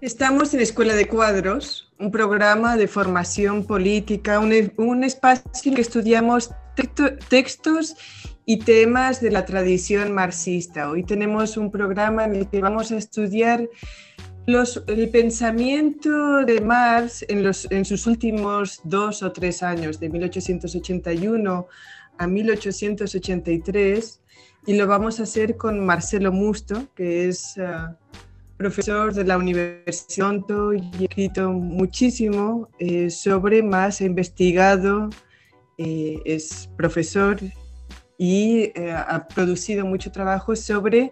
Estamos en Escuela de Cuadros, un programa de formación política, un, e-, espacio en que estudiamos textos y temas de la tradición marxista. Hoy tenemos un programa en el que vamos a estudiar los, el pensamiento de Marx en, los, en sus últimos dos o tres años, de 1881 a 1883, y lo vamos a hacer con Marcelo Musto, que es... Ah, profesor de la Universidad de y ha escrito muchísimo eh, sobre más, ha investigado, eh, es profesor y eh, ha producido mucho trabajo sobre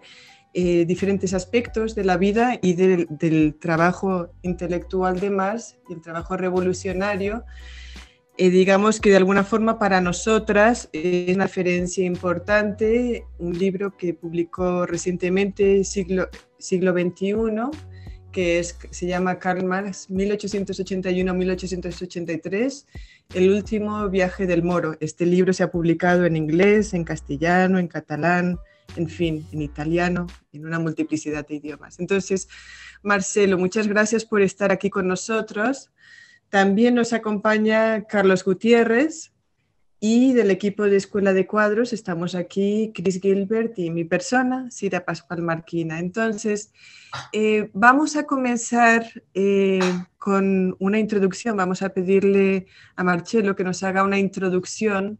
diferentes aspectos de la vida y del, del trabajo intelectual de Marx y el trabajo revolucionario. Eh, digamos que de alguna forma para nosotras es una referencia importante, un libro que publicó recientemente, siglo, siglo XXI, que es, se llama Karl Marx 1881-1883, El último viaje del moro. Este libro se ha publicado en inglés, en castellano, en catalán, en fin, en italiano, en una multiplicidad de idiomas. Entonces, Marcelo, muchas gracias por estar aquí con nosotros. También nos acompaña Carlos Gutiérrez y del equipo de Escuela de Cuadros estamos aquí Chris Gilbert y mi persona, Sira Pascual Marquina. Entonces, eh, vamos a comenzar eh, con una introducción. Vamos a pedirle a Marcelo que nos haga una introducción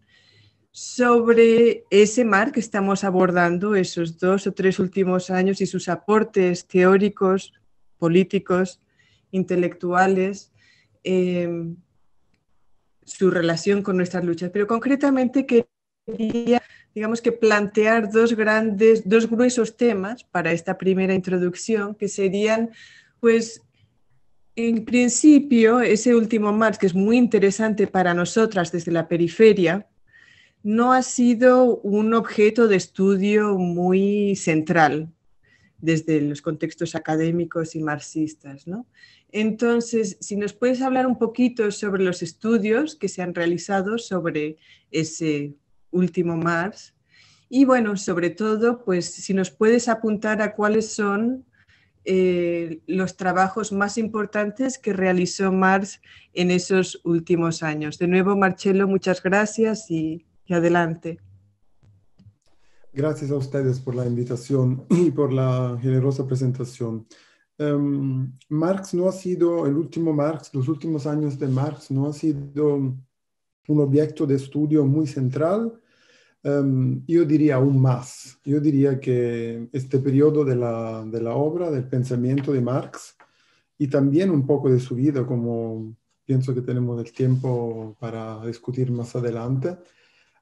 sobre ese mar que estamos abordando, esos dos o tres últimos años y sus aportes teóricos, políticos, intelectuales Em, su relación con nuestras luchas. Pero concretamente quería, digamos que plantear dos grandes, dos gruesos temas para esta primera introducción, que serían, pues, en principio, ese último Marx que es muy interesante para nosotras desde la periferia, no ha sido un objeto de estudio muy central desde los contextos académicos y marxistas. ¿no? Entonces, si nos puedes hablar un poquito sobre los estudios que se han realizado sobre ese último Marx y bueno, sobre todo, pues si nos puedes apuntar a cuáles son eh, los trabajos más importantes que realizó Marx en esos últimos años. De nuevo, Marcelo, muchas gracias y, y adelante. Gracias a ustedes por la invitación y por la generosa presentación. Em, Marx no ha sido, el último Marx, los últimos años de Marx no ha sido un objeto de estudio muy central, em, yo diría aún más. Yo diría que este periodo de la, de la obra, del pensamiento de Marx y también un poco de su vida, como pienso que tenemos el tiempo para discutir más adelante,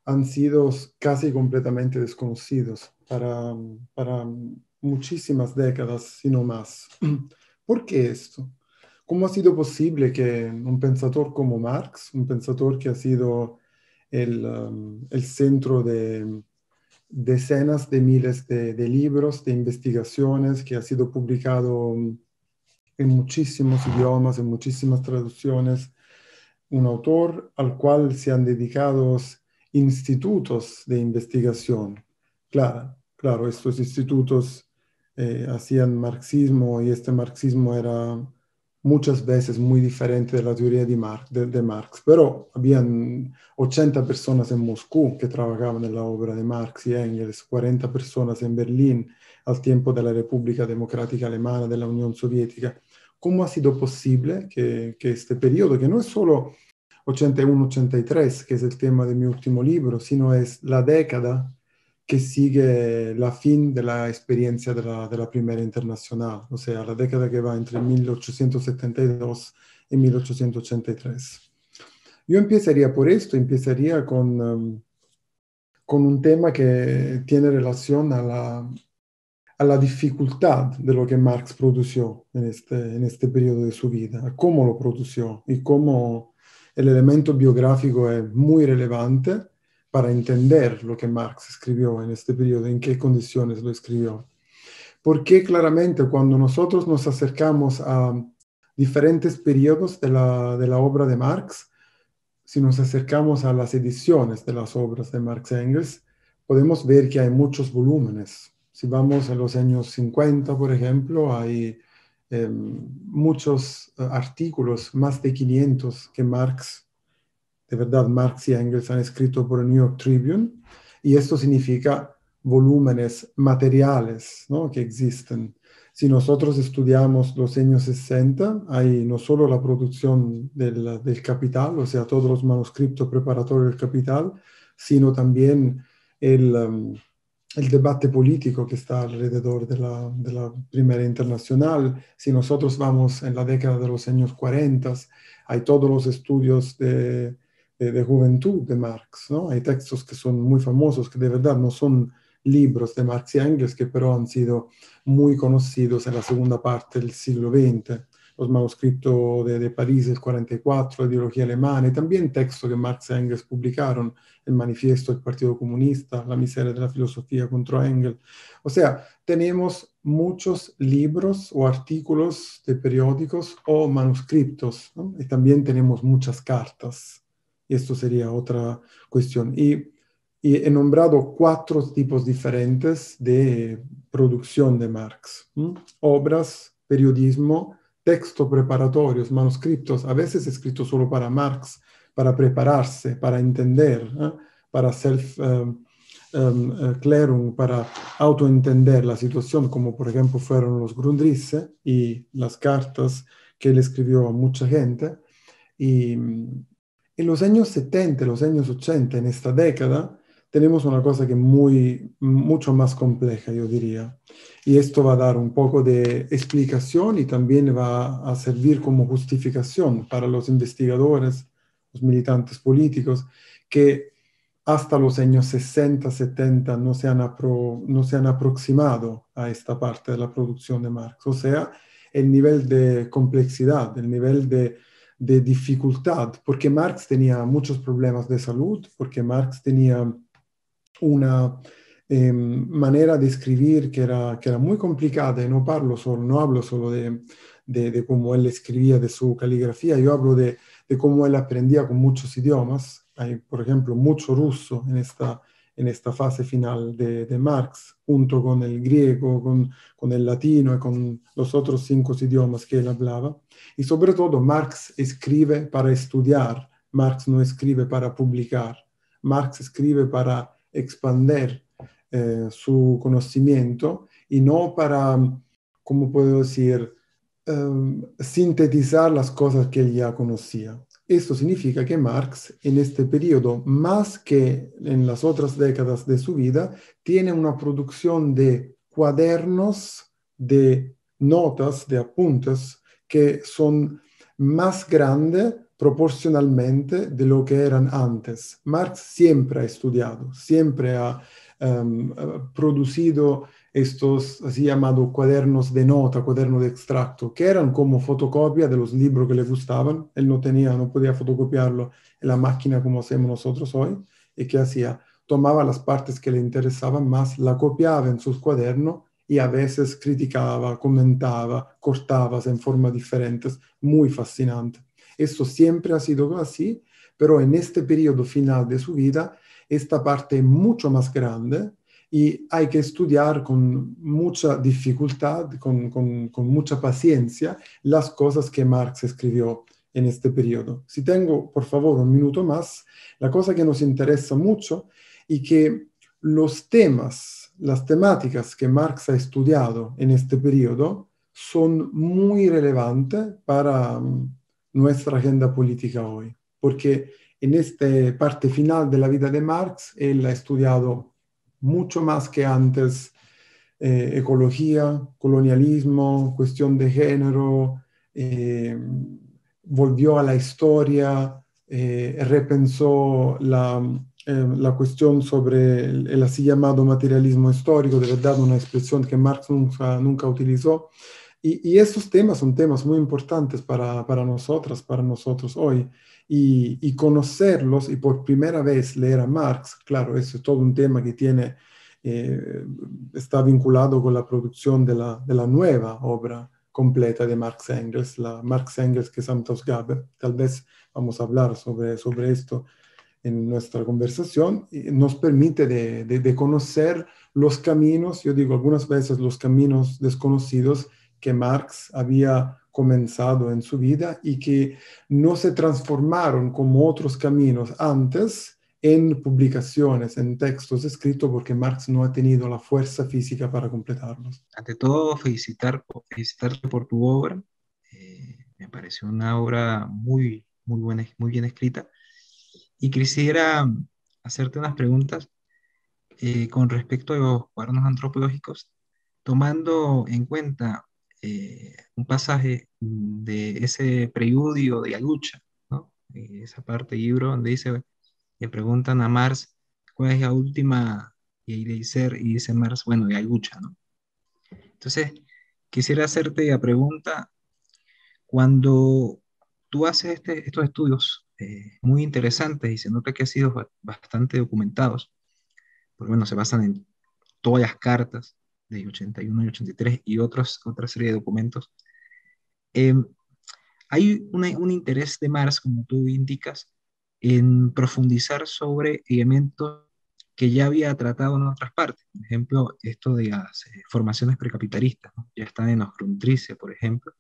han sido casi completamente desconocidos para, muchísimas décadas, si no más. ¿Por qué esto? ¿Cómo ha sido posible que un pensador como Marx, un pensador que ha sido um, el, centro de decenas de miles de, de, libros, de investigaciones, que ha sido publicado en muchísimos idiomas, en muchísimas traducciones, un autor al cual se han dedicado institutos de investigación. Claro, claro estos institutos eh, hacían marxismo y este marxismo era muchas veces muy diferente de la teoría de Marx, pero habían 80 personas en Moscú que trabajaban en la obra de Marx y Engels, 40 personas en Berlín al tiempo de la República Democrática Alemana, de la Unión Soviética. ¿Cómo ha sido posible que, que este periodo, que no es solo 81-83, que es el tema de mi último libro, sino es la década que sigue la fin de la experiencia de la, Primera Internacional, o sea, la década que va entre 1872 y 1883. Yo empezaría por esto, empezaría con, um, con un tema que tiene relación a la, la dificultad de lo que Marx produció en este, en este periodo de su vida, cómo lo produció y cómo el elemento biográfico es muy relevante para entender lo que Marx escribió en este periodo, en qué condiciones lo escribió. Porque claramente cuando nosotros nos acercamos a diferentes periodos de la, obra de Marx, si nos acercamos a las ediciones de las obras de Marx e Engels, podemos ver que hay muchos volúmenes. Si vamos a los años 50, por ejemplo, hay Em, muchos eh, artículos, más de 500 que Marx, de verdad Marx y Engels han escrito por el New York Tribune, y esto significa volúmenes materiales ¿no? que existen. Si nosotros estudiamos los años 60, hay no solo la producción del, capital, o sea, todos los manuscritos preparatorios del capital, sino también el... Em, el debate político que está alrededor de la, Primera Internacional. Si nosotros vamos en la década de los años 40, hay todos los estudios de, de, juventud de Marx, ¿no? Hay textos que son muy famosos, que de verdad no son libros de Marx y Engels, que pero han sido muy conocidos en la segunda parte del siglo XX los manuscritos de, París del 44, ideología alemana, y también textos que Marx y Engels publicaron, el manifiesto del Partido Comunista, la miseria de la filosofía contra Engels. O sea, tenemos muchos libros o artículos de periódicos o manuscritos, y también tenemos muchas cartas. Y esto sería otra cuestión. Y, he nombrado cuatro tipos diferentes de producción de Marx. Obras, periodismo, textos preparatorios, manuscritos, a veces escritos solo para Marx, para prepararse, para entender, ¿eh? para self... Um, em, em, eh, clerum para autoentender la situación, como por ejemplo fueron los Grundrisse y las cartas que él escribió a mucha gente. Y em, en los años 70, los años 80, en esta década, tenemos una cosa que es muy, mucho más compleja, yo diría. Y esto va a dar un poco de explicación y también va a servir como justificación para los investigadores, los militantes políticos, que hasta los años 60, 70 no se han, no se han aproximado a esta parte de la producción de Marx. O sea, el nivel de complejidad, el nivel de, de dificultad, porque Marx tenía muchos problemas de salud, porque Marx tenía una em, manera de escribir que era, era muy complicada y no, solo, hablo solo de, cómo él escribía, de su caligrafía, yo hablo de, cómo él aprendía con muchos idiomas. Hay, por ejemplo, mucho ruso en esta, en esta fase final de, Marx, junto con el griego, con, con el latino y con los otros cinco idiomas que él hablaba. Y sobre todo, Marx escribe para estudiar, Marx no escribe para publicar, Marx escribe para expandir eh, su conocimiento y no para, como puedo decir?, em, sintetizar las cosas que ya conocía. Esto significa que Marx, en este periodo, más que en las otras décadas de su vida, tiene una producción de cuadernos, de notas, de apuntes, que son más grandes proporcionalmente de lo que eran antes. Marx siempre ha estudiado, siempre ha em, eh, producido estos así llamados cuadernos de nota, cuadernos de extracto, que eran como fotocopia de los libros que le gustaban. Él no tenía, no podía fotocopiarlo en la máquina como hacemos nosotros hoy. ¿Y qué hacía? Tomaba las partes que le interesaban más, la copiaba en sus cuadernos y a veces criticaba, comentaba, cortaba en formas diferentes. Muy fascinante. Esto siempre ha sido así, pero en este periodo final de su vida, esta parte es mucho más grande y hay que estudiar con mucha dificultad, con, con mucha paciencia, las cosas que Marx escribió en este periodo. Si tengo, por favor, un minuto más, la cosa que nos interesa mucho y que los temas, las temáticas que Marx ha estudiado en este periodo son muy relevantes para, nuestra agenda política hoy, porque en esta parte final de la vida de Marx, él ha estudiado mucho más que antes eh, ecología, colonialismo, cuestión de género, eh, volvió a la historia, eh, repensó la, cuestión sobre el, así llamado materialismo histórico, de verdad una expresión que Marx nunca, nunca utilizó. Y, estos temas son temas muy importantes para, para nosotras, para nosotros hoy. Y, conocerlos y por primera vez leer a Marx, claro, eso es todo un tema que tiene, eh, está vinculado con la producción de la, de la nueva obra completa de Marx Engels, la Marx Engels que Santos Gabe Tal vez vamos a hablar sobre, sobre esto en nuestra conversación. Y nos permite de, de conocer los caminos, yo digo algunas veces los caminos desconocidos que Marx había comenzado en su vida y que no se transformaron como otros caminos antes en publicaciones, en textos escritos, porque Marx no ha tenido la fuerza física para completarlos. Ante todo, felicitar, felicitarte por tu obra. Eh, me pareció una obra muy, muy, buena, muy bien escrita. Y quisiera hacerte unas preguntas eh, con respecto a los cuadernos antropológicos, tomando en cuenta eh, un pasaje de ese preludio de la lucha, eh, esa parte del libro donde dice, le preguntan a Mars, ¿cuál es la última? Y ahí le dice, y dice Mars, bueno, de la lucha, ¿no? Entonces, quisiera hacerte la pregunta, cuando tú haces este, estos estudios eh, muy interesantes y se nota que han sido bastante documentados, porque bueno, se basan en todas las cartas, de 81 y 83 y otros, otra serie de documentos. Em, hay un interés de Marx, como tú indicas, en profundizar sobre elementos que ya había tratado en otras partes. Por ejemplo, esto de las eh, formaciones precapitalistas, ya están en los Grundrisse, por ejemplo.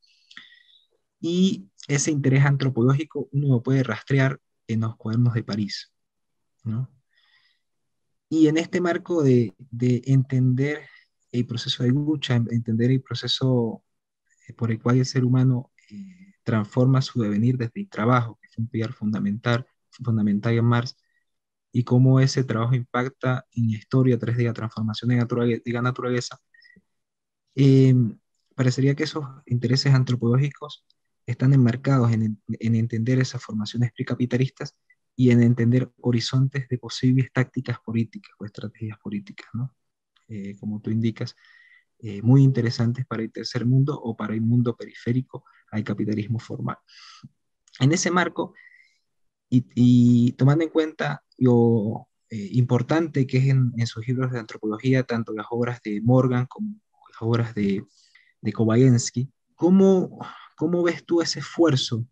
Y ese interés antropológico uno lo puede rastrear en los cuadernos de París. ¿no? Y en este marco de, de entender el proceso de lucha, entender el proceso eh, por el cual el ser humano eh, transforma su devenir desde el trabajo, que es un pilar fundamental, fundamental en Marx, y cómo ese trabajo impacta en la historia tres de la transformación de, naturaleza. la naturaleza. Em, parecería que esos intereses antropológicos están enmarcados en, en entender esas formaciones precapitalistas y en entender horizontes de posibles tácticas políticas o estrategias políticas, ¿no? Eh, como tú indicas, eh, muy interesantes para el tercer mundo o para el mundo periférico al capitalismo formal. En ese marco, y, tomando en cuenta lo eh, importante que es en, sus libros de antropología, tanto las obras de Morgan como las obras de, de ¿cómo, ¿cómo ves tú ese esfuerzo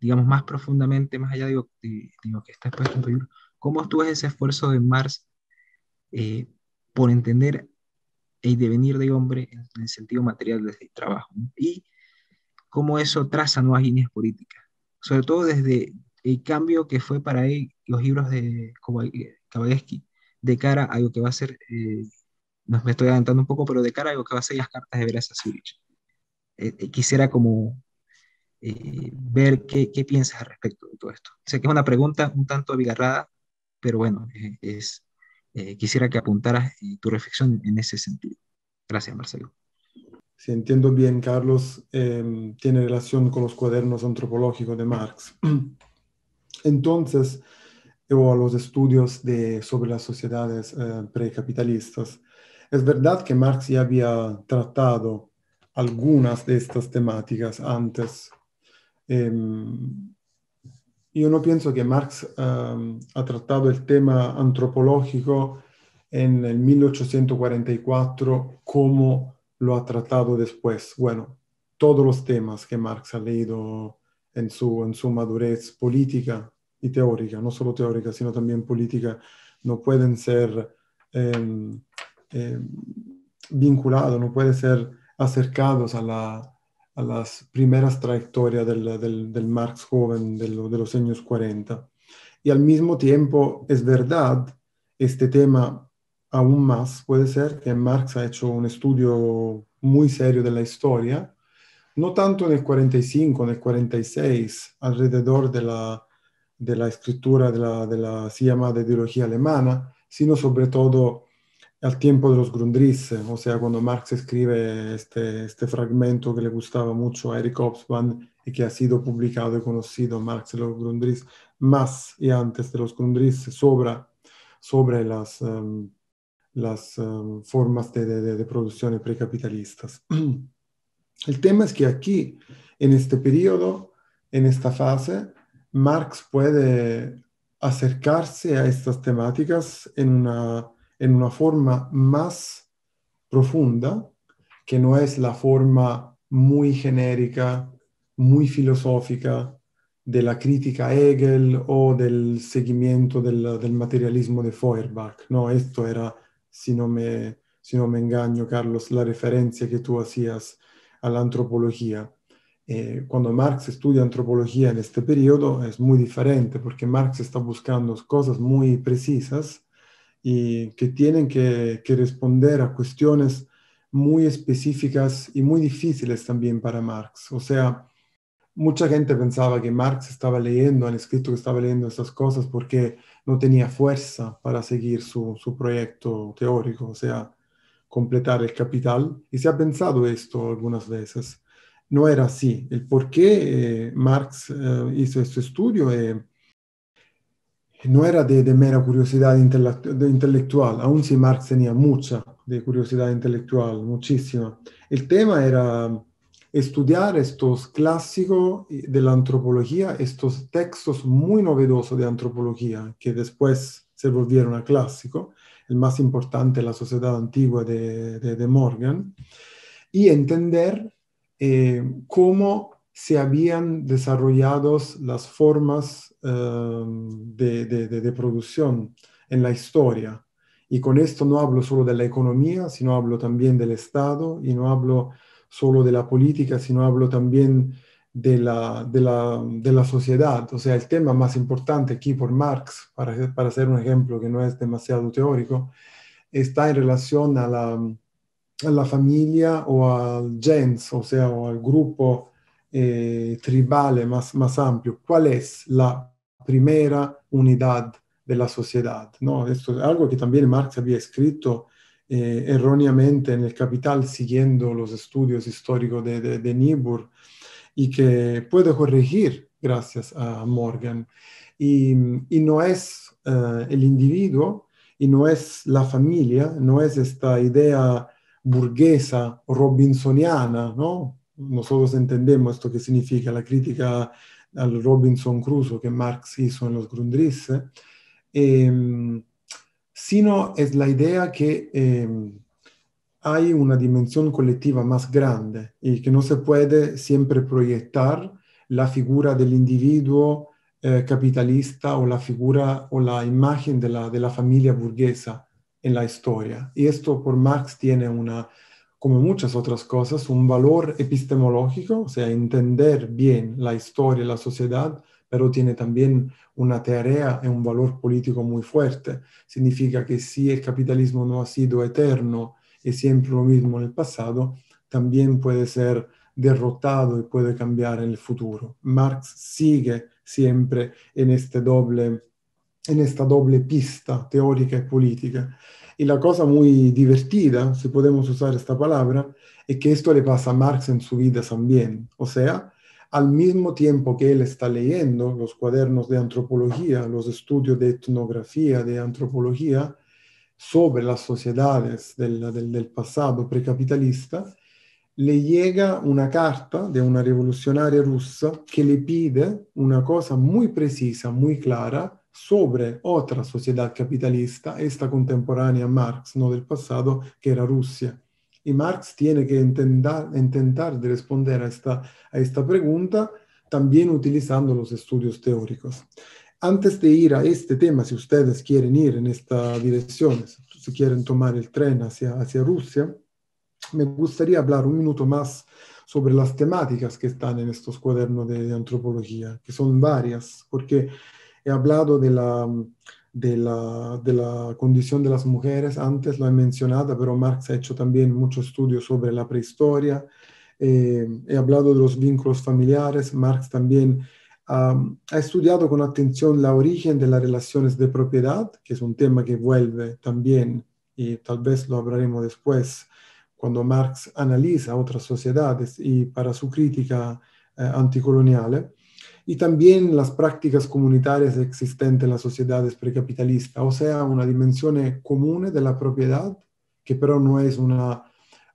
digamos, más profundamente, más allá de, lo que está expuesto en tu libro, ¿cómo tú ves ese esfuerzo de Marx eh, por entender el devenir de hombre en el sentido material desde el trabajo y cómo eso traza nuevas líneas políticas, sobre todo desde el cambio que fue para él los libros de eh, Kowalski de cara a lo que va a ser, eh, me estoy adelantando un poco, pero de cara a lo que va a ser las cartas de Veras a eh, eh, quisiera como ver qué, qué, piensas al respecto de todo esto. Sé que es una pregunta un tanto abigarrada, pero bueno, es, eh, quisiera que apuntaras eh, tu reflexión en ese sentido. Gracias, Marcelo. Si entiendo bien, Carlos, em, tiene relación con los cuadernos antropológicos de Marx. Entonces, o a los estudios de, sobre las sociedades eh, precapitalistas. Es verdad que Marx ya había tratado algunas de estas temáticas antes. Em, yo no pienso que Marx ha tratado el tema antropológico en el 1844 como lo ha tratado después. Bueno, todos los temas que Marx ha leído en su, en su madurez política y teórica, no solo teórica, sino también política, no pueden ser em, em, vinculados, no pueden ser acercados a la, a las primeras trayectorias del, Marx joven de, los años 40. Y al mismo tiempo, es verdad, este tema aún más puede ser que Marx ha hecho un estudio muy serio de la historia, no tanto en el 45, en el 46, alrededor de la, de la escritura de la, de la llamada ideología alemana, sino sobre todo al tiempo de los Grundrisse, o sea, cuando Marx escribe este, este, fragmento que le gustaba mucho a Eric Hobsbawm y que ha sido publicado y conocido, Marx y los Grundrisse, más y antes de los Grundrisse, sobre, sobre las, em, las em, formas de, de, de producción precapitalistas. El tema es que aquí, en este periodo, en esta fase, Marx puede acercarse a estas temáticas en una en una forma más profunda, que no es la forma muy genérica, muy filosófica de la crítica Hegel o del seguimiento del, materialismo de Feuerbach. No, esto era, si no, me, engaño, Carlos, la referencia que tú hacías a la antropología. Eh, cuando Marx estudia antropología en este periodo es muy diferente porque Marx está buscando cosas muy precisas y que tienen que, responder a cuestiones muy específicas y muy difíciles también para Marx. O sea, mucha gente pensaba que Marx estaba leyendo, han escrito que estaba leyendo estas cosas porque no tenía fuerza para seguir su, su, proyecto teórico, o sea, completar el capital. Y se ha pensado esto algunas veces. No era así. El por qué eh, Marx eh, hizo este estudio es, eh, e no era de, mera curiosidad intelectual, aún si Marx tenía mucha de curiosidad intelectual, muchísima. El tema era estudiar estos clásicos de la antropología, estos textos muy novedosos de antropología, que después se volvieron a clásico, el más importante, La Sociedad Antigua de, Morgan, y entender eh, cómo se habían desarrollado las formas eh, de, producción en la historia. Y con esto no hablo solo de la economía, sino hablo también del Estado, y no hablo solo de la política, sino hablo también de la, la, la sociedad. O sea, el tema más importante aquí por Marx, para, para hacer un ejemplo que no es demasiado teórico, está en relación a la, a la familia o al gens, o sea, o al grupo eh, tribale tribal más, amplio, cuál es la primera unidad de la sociedad. ¿no? Esto es algo que también Marx había escrito eh, erróneamente en el Capital siguiendo los estudios históricos de, Niebuhr y que puede corregir gracias a Morgan. Y, no es eh, el individuo y no es la familia, no es esta idea burguesa robinsoniana, ¿no? nosotros entendemos esto que significa la crítica al Robinson Crusoe que Marx hizo en los Grundrisse, em, sino es la idea que em, hay una dimensión colectiva más grande y que no se puede siempre proyectar la figura del individuo eh, capitalista o la figura o la imagen de la, de la familia burguesa en la historia. Y esto por Marx tiene una como muchas otras cosas, un valor epistemológico, o sea, entender bien la historia y la sociedad, pero tiene también una tarea y un valor político muy fuerte. Significa que si el capitalismo no ha sido eterno y siempre lo mismo en el pasado, también puede ser derrotado y puede cambiar en el futuro. Marx sigue siempre en, este doble, en esta doble pista teórica y política. Y la cosa muy divertida, si podemos usar esta palabra, es que esto le pasa a Marx en su vida también. O sea, al mismo tiempo que él está leyendo los cuadernos de antropología, los estudios de etnografía, de antropología, sobre las sociedades del, del, pasado precapitalista, le llega una carta de una revolucionaria rusa que le pide una cosa muy precisa, muy clara, sobre otra sociedad capitalista, esta contemporánea Marx, no del pasado, que era Rusia. Y Marx tiene que intentar, responder a esta, a esta pregunta también utilizando los estudios teóricos. Antes de ir a este tema, si ustedes quieren ir en esta dirección, si quieren tomar el tren hacia, hacia Rusia, me gustaría hablar un minuto más sobre las temáticas que están en estos cuadernos de antropología, que son varias, porque He hablado de la, de la, de la, condición de las mujeres, antes lo he mencionado, pero Marx ha hecho también muchos estudios sobre la prehistoria. Eh, he hablado de los vínculos familiares, Marx también ha estudiado con atención la origen de las relaciones de propiedad, que es un tema que vuelve también y tal vez lo hablaremos después cuando Marx analiza otras sociedades y para su crítica eh, anticolonial y también las prácticas comunitarias existentes en las sociedades precapitalistas, o sea, una dimensión común de la propiedad, que pero no es una,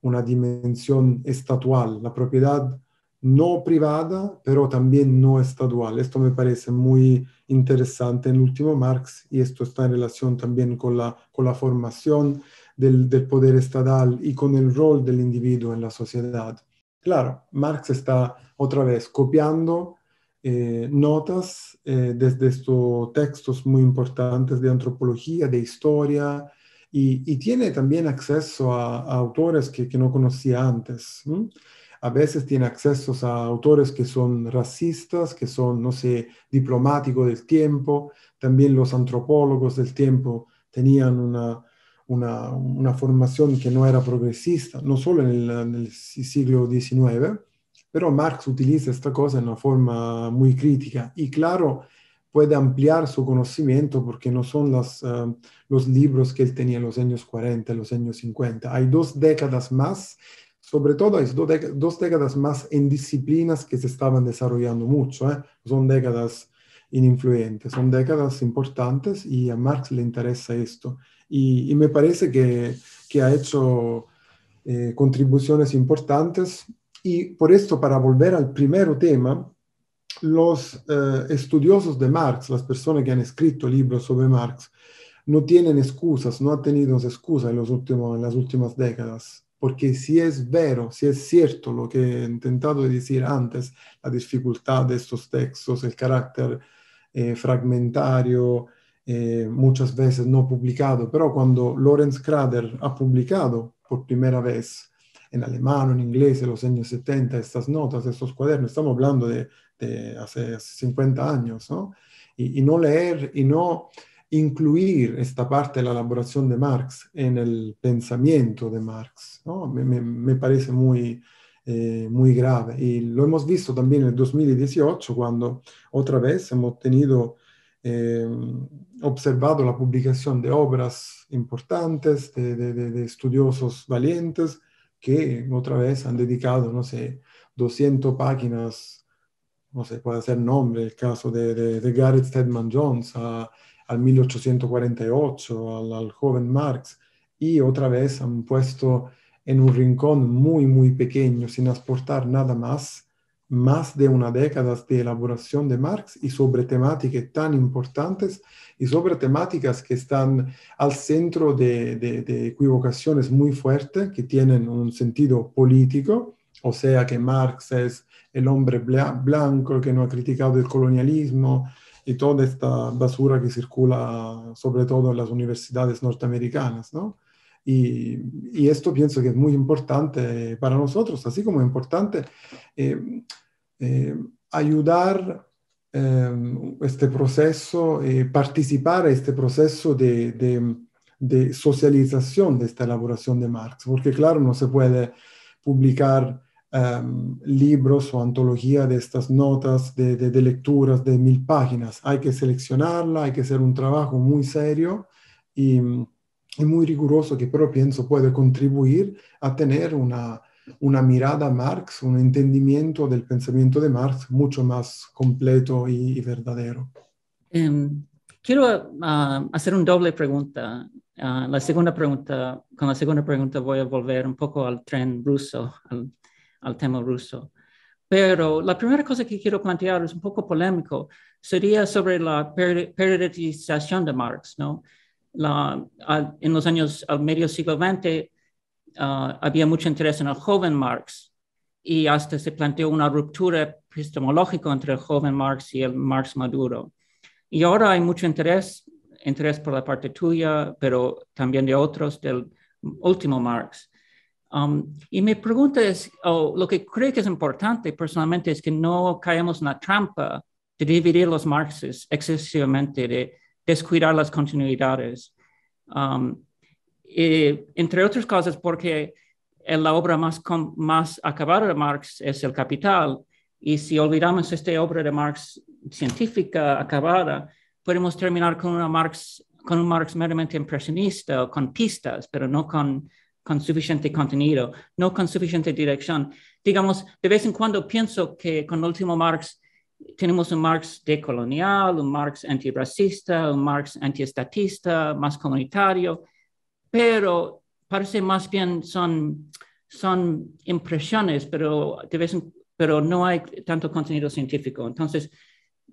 una dimensión estatual, la propiedad no privada, pero también no estadual. Esto me parece muy interesante en último Marx y esto está en relación también con la, con la formación del, del poder estatal y con el rol del individuo en la sociedad. Claro, Marx está otra vez copiando eh, notas eh, desde estos textos muy importantes de antropología, de historia, y, tiene también acceso a, autores que, no conocía antes. A veces tiene acceso a autores que son racistas, que son, no sé, diplomáticos del tiempo. También los antropólogos del tiempo tenían una, formación que no era progresista, no solo en el siglo XIX, pero Marx utiliza esta cosa en una forma muy crítica y claro, puede ampliar su conocimiento porque no son las, eh, los libros que él tenía en los años 40, los años 50. Hay dos décadas más, sobre todo hay dos, décadas más en disciplinas que se estaban desarrollando mucho. ¿eh? Son décadas ininfluentes, son décadas importantes y a Marx le interesa esto. Y, me parece que, que ha hecho eh, contribuciones importantes y por esto, para volver al primer tema, los eh, estudiosos de Marx, las personas que han escrito libros sobre Marx, no tienen excusas, no han tenido excusas en, los últimos, en las últimas décadas, porque si es vero, si es cierto lo que he intentado decir antes, la dificultad de estos textos, el carácter eh, fragmentario, eh, muchas veces no publicado, pero cuando Lorenz Krader ha publicado por primera vez en alemán en inglés en los años 70, estas notas, estos cuadernos, estamos hablando de, hace 50 años, ¿no? Y, no leer y no incluir esta parte de la elaboración de Marx en el pensamiento de Marx, ¿no? me, me, parece muy, eh, muy grave. Y lo hemos visto también en el 2018, cuando otra vez hemos tenido, eh, observado la publicación de obras importantes, de, de, de, estudiosos valientes, que otra vez han dedicado, no sé, 200 páginas, no sé, puede ser nombre, el caso de, de, Garrett Stedman Jones, al 1848, al, al, joven Marx, y otra vez han puesto en un rincón muy, muy pequeño, sin aportar nada más, más de una década de elaboración de Marx y sobre temáticas tan importantes y sobre temáticas que están al centro de, equivocaciones muy fuertes que tienen un sentido político, o sea que Marx es el hombre blanco que no ha criticado el colonialismo y toda esta basura que circula sobre todo en las universidades norteamericanas, ¿no? Y, esto pienso que es muy importante para nosotros, así como es importante eh, eh, ayudar eh, este proceso, participar a este proceso de, socialización de esta elaboración de Marx, porque claro, no se puede publicar libros o antología de estas notas de, lecturas de mil páginas. Hay que seleccionarla, hay que hacer un trabajo muy serio y, y muy riguroso que pero pienso puede contribuir a tener una, una mirada a Marx, un entendimiento del pensamiento de Marx mucho más completo y, verdadero. Em, quiero ah, hacer una doble pregunta. Ah, la segunda pregunta, con la segunda pregunta voy a volver un poco al tren ruso, al, al tema ruso. Pero la primera cosa que quiero plantear es un poco polémico, sería sobre la periodización de Marx, ¿no? la, en los años, al medio siglo XX, ah, había mucho interés en el joven Marx y hasta se planteó una ruptura epistemológica entre el joven Marx y el Marx maduro. Y ahora hay mucho interés, interés por la parte tuya, pero también de otros del último Marx. Um, y mi pregunta es, lo que creo que es importante personalmente es que no caemos en la trampa de dividir los Marxes excesivamente, de descuidar las continuidades. Um, entre otras cosas, porque en la obra más, más acabada de Marx es El Capital, y si olvidamos esta obra de Marx científica acabada, podemos terminar con, una Marx, con un Marx meramente impresionista o con pistas, pero no con, con suficiente contenido, no con suficiente dirección. Digamos, de vez en cuando pienso que con el último Marx tenemos un Marx decolonial, un Marx antirracista, un Marx antiestatista, más comunitario, pero parece más bien son, son impresiones, pero, pero no hay tanto contenido científico. Entonces,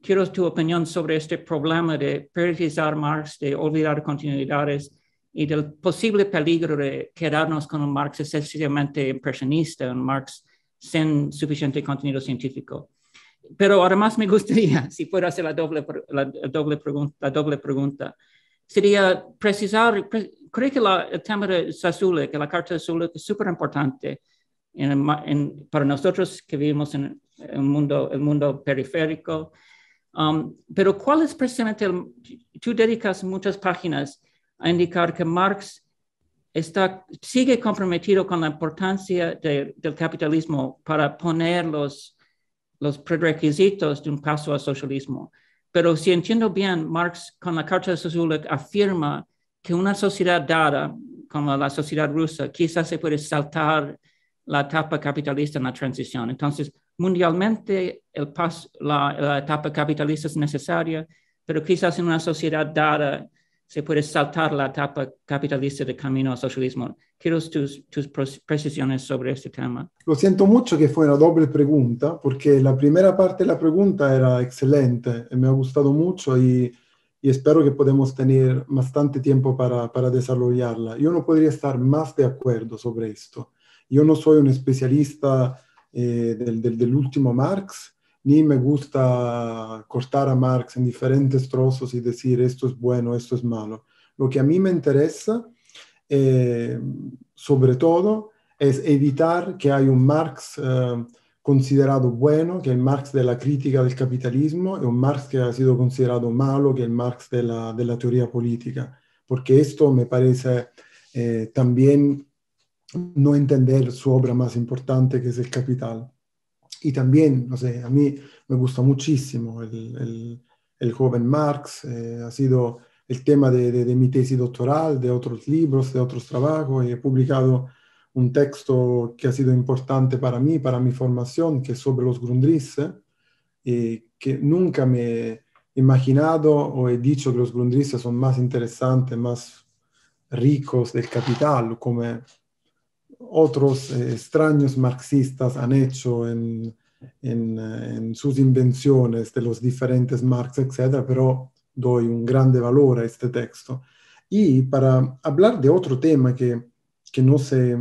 quiero tu opinión sobre este problema de priorizar Marx, de olvidar continuidades y del posible peligro de quedarnos con un Marx excesivamente impresionista, un Marx sin suficiente contenido científico pero además me gustaría, si fuera hacer la doble, la, doble, pregunta, la doble pregunta, sería precisar, creo que la, el tema de Sazule, que la carta de Sazule es súper importante para nosotros que vivimos en el mundo, el mundo periférico. Um, pero cuál es precisamente, tú dedicas muchas páginas a indicar que Marx está, sigue comprometido con la importancia del capitalismo para ponerlos los los prerequisitos de un paso al socialismo. Pero si entiendo bien, Marx con la Carta de Sociedad afirma que una sociedad dada, como la sociedad rusa, quizás se puede saltar la etapa capitalista en la transición. Entonces, mundialmente el paso, la, la etapa capitalista es necesaria, pero quizás en una sociedad dada se puede saltar la etapa capitalista del camino al socialismo. Quiero tus, precisiones sobre este tema. Lo siento mucho que fue una doble pregunta, porque la primera parte de la pregunta era excelente, me ha gustado mucho y, espero que podemos tener bastante tiempo para, para desarrollarla. Yo no podría estar más de acuerdo sobre esto. Yo no soy un especialista eh, del, del, del último Marx, ni me gusta cortar a Marx en diferentes trozos y decir esto es bueno, esto es malo. Lo que a mí me interesa, eh, sobre todo, es evitar que haya un Marx eh, considerado bueno, que el Marx de la crítica del capitalismo, y un Marx que ha sido considerado malo, que el Marx de la, teoría política, porque esto me parece eh, también no entender su obra más importante, que es el capital y también, no sé, a mí me gusta muchísimo el, joven Marx, eh, ha sido el tema de, mi tesis doctoral, de otros libros, de otros trabajos, y he publicado un texto que ha sido importante para mí, para mi formación, que es sobre los Grundrisse, y eh, que nunca me he imaginado o he dicho que los Grundrisse son más interesantes, más ricos del capital, como otros eh, extraños marxistas han hecho en, eh, en, sus invenciones de los diferentes Marx, etc., pero doy un grande valor a este texto. Y para hablar de otro tema que, que no, se,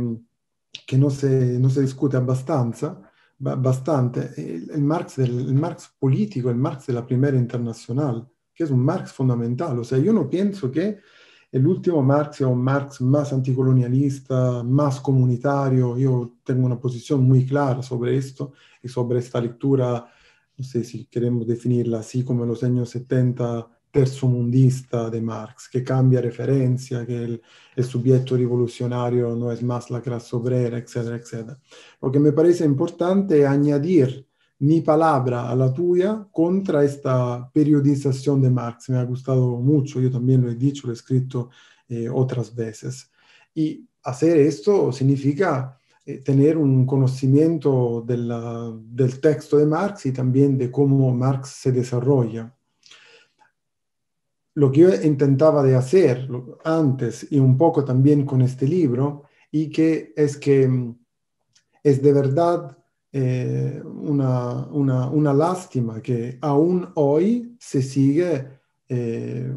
que no, se, no se discute abbastanza, bastante, el, Marx el Marx político, el Marx de la Primera Internacional, que es un Marx fundamental. O sea, yo no pienso que E l'ultimo Marx è un Marx más anticolonialista, más comunitario. Io tengo una posición muy clara sobre esto y sobre esta lectura, no sé si queremos definirla così come lo segno años 70, terzomundista di Marx, che cambia referenza, che il, el sujeto revolucionario no es más la classe obrera, eccetera, eccetera. Lo che mi parece importante è añadir mi palabra a la tuya contra esta periodización de Marx. Me ha gustado mucho, yo también lo he dicho, lo he escrito eh, otras veces. Y hacer esto significa eh, tener un conocimiento del texto de Marx y también de cómo Marx se desarrolla. Lo que yo intentaba de hacer antes y un poco también con este libro, y que es que mm, es de verdad eh, una, lástima que aún hoy se sigue eh,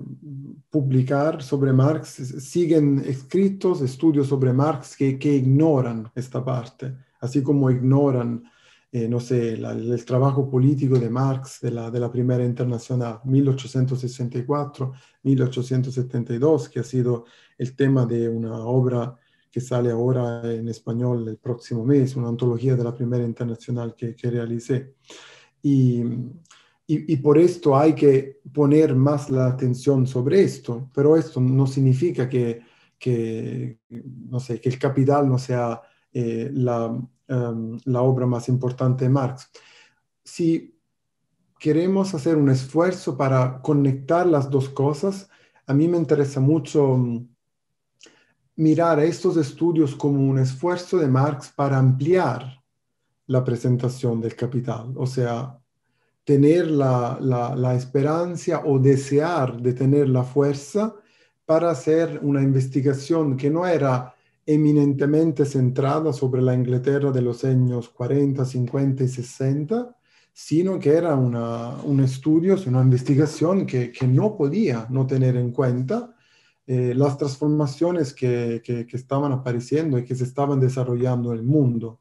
publicar sobre Marx, siguen escritos estudios sobre Marx que, ignoran esta parte, así como ignoran, eh, no sé, el trabajo político de Marx de la, de la Primera Internacional 1864-1872, que ha sido el tema de una obra que sale ahora en español el próximo mes, una antología de la primera internacional que, que realicé. Y, por esto hay que poner más la atención sobre esto, pero esto no significa que, no sé, que el capital no sea eh, la, em, la, obra más importante de Marx. Si queremos hacer un esfuerzo para conectar las dos cosas, a mí me interesa mucho mm, mirar estos estudios como un esfuerzo de Marx para ampliar la presentación del capital, o sea, tener la, esperanza o desear de tener la fuerza para hacer una investigación que no era eminentemente centrada sobre la Inglaterra de los años 40, 50 y 60, sino que era una, un estudio, una investigación que, que no podía no tener en cuenta eh, las transformaciones que, estaban apareciendo y que se estaban desarrollando en el mundo,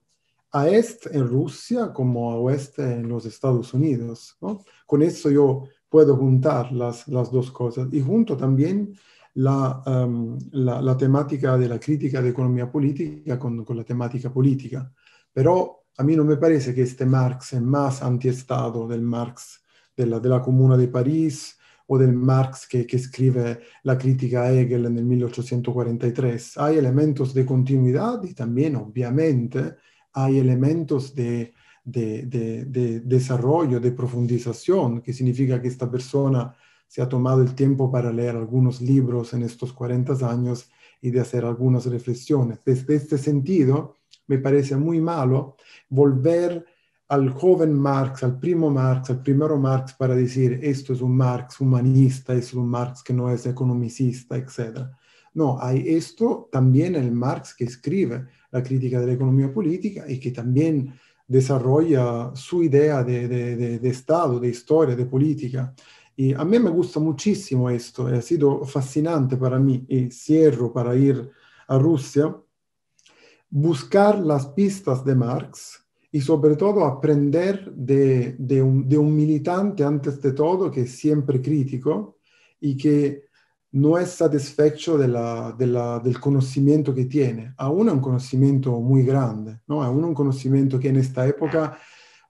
a este en Rusia como a oeste en los Estados Unidos. Con eso yo puedo juntar las, las dos cosas y junto también la, um, la, la, temática de la crítica de economía política con, con la temática política. Pero a mí no me parece que este Marx es más antiestado del Marx de la, de la Comuna de París, o del Marx que, escribe la crítica a Hegel en el 1843. Hay elementos de continuidad y también, obviamente, hay elementos de, de desarrollo, de profundización, que significa que esta persona se ha tomado el tiempo para leer algunos libros en estos 40 años y de hacer algunas reflexiones. Desde este sentido, me parece muy malo volver al joven Marx, al primo Marx, al primero Marx para decir esto es un Marx humanista, es un Marx que no es economicista, etc. No, hay esto también el Marx que escribe la crítica de la economía política y que también desarrolla su idea de, de Estado, de historia, de política. Y a mí me gusta muchísimo esto, ha sido fascinante para mí y cierro para ir a Rusia, buscar las pistas de Marx y sobre todo aprender de, de, un, de, un, militante antes de todo que es siempre crítico y que no es satisfecho de la, del conocimiento que tiene. Aún es un conocimiento muy grande, ¿no? aún un conocimiento que en esta época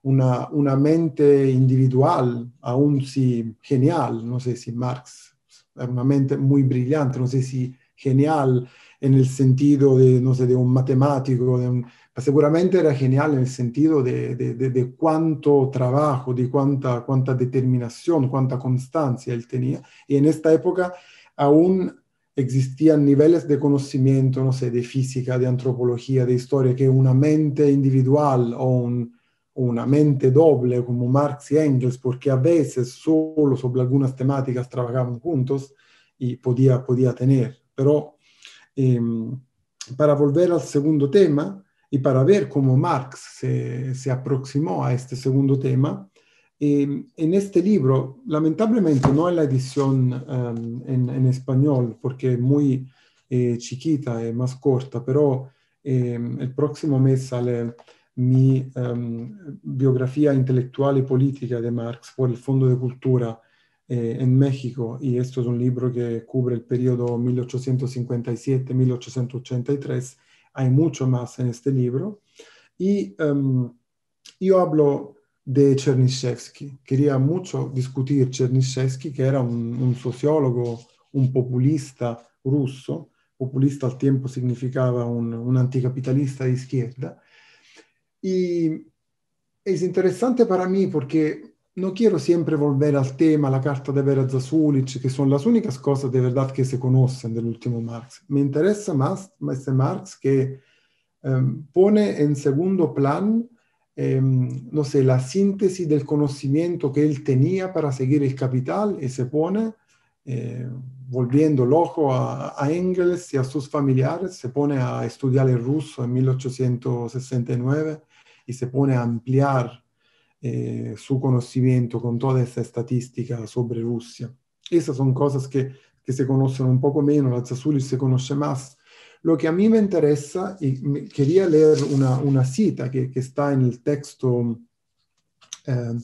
una, una mente individual, aún si genial, no sé si Marx una mente muy brillante, no sé si genial en el sentido de, no sé, de un matemático, de un, seguramente era genial en el sentido de, cuánto trabajo, de cuánta, cuánta determinación, cuánta constancia él tenía. Y en esta época aún existían niveles de conocimiento, no sé, de física, de antropología, de historia, que una mente individual o una mente doble como Marx y Engels, porque a veces solo sobre algunas temáticas trabajaban juntos y podía, podía tener. Pero em, para volver al segundo tema, y para ver cómo Marx se, aproximó a este segundo tema, em, en este libro, lamentablemente no en la edición em, en, español, porque es muy eh, chiquita y más corta, pero em, el próximo mes sale mi biografía intelectual y política de Marx por el Fondo de Cultura eh, en México, y esto es un libro que cubre el periodo 1857-1883 hay mucho más en este libro. Y um, ehm, yo hablo de Chernyshevsky. Quería mucho discutir Chernyshevsky, que era un, un sociólogo, un populista ruso. Populista al tiempo significaba un, un anticapitalista de izquierda. Y es interesante para mí porque non quiero sempre volvere al tema, la carta di Vera Zasulic, che sono le uniche cose di verità che si conoscono del último Marx. Mi interessa más ese Marx che eh, pone in secondo plan, eh, no sé, la síntesis del conocimiento che él tenía para seguir il capital e se pone, eh, volviendo loco a, a Engels e a sus familiares, se pone a studiare il russo en 1869 e se pone a ampliare eh, su conocimiento, con toda questa statistica sobre Russia. Esas sono cose che, que se conoscono un poco meno, la Zazuli se conosce más. Lo che a mí me interessa, e queria leer una, una cita che, que, está en el texto ehm,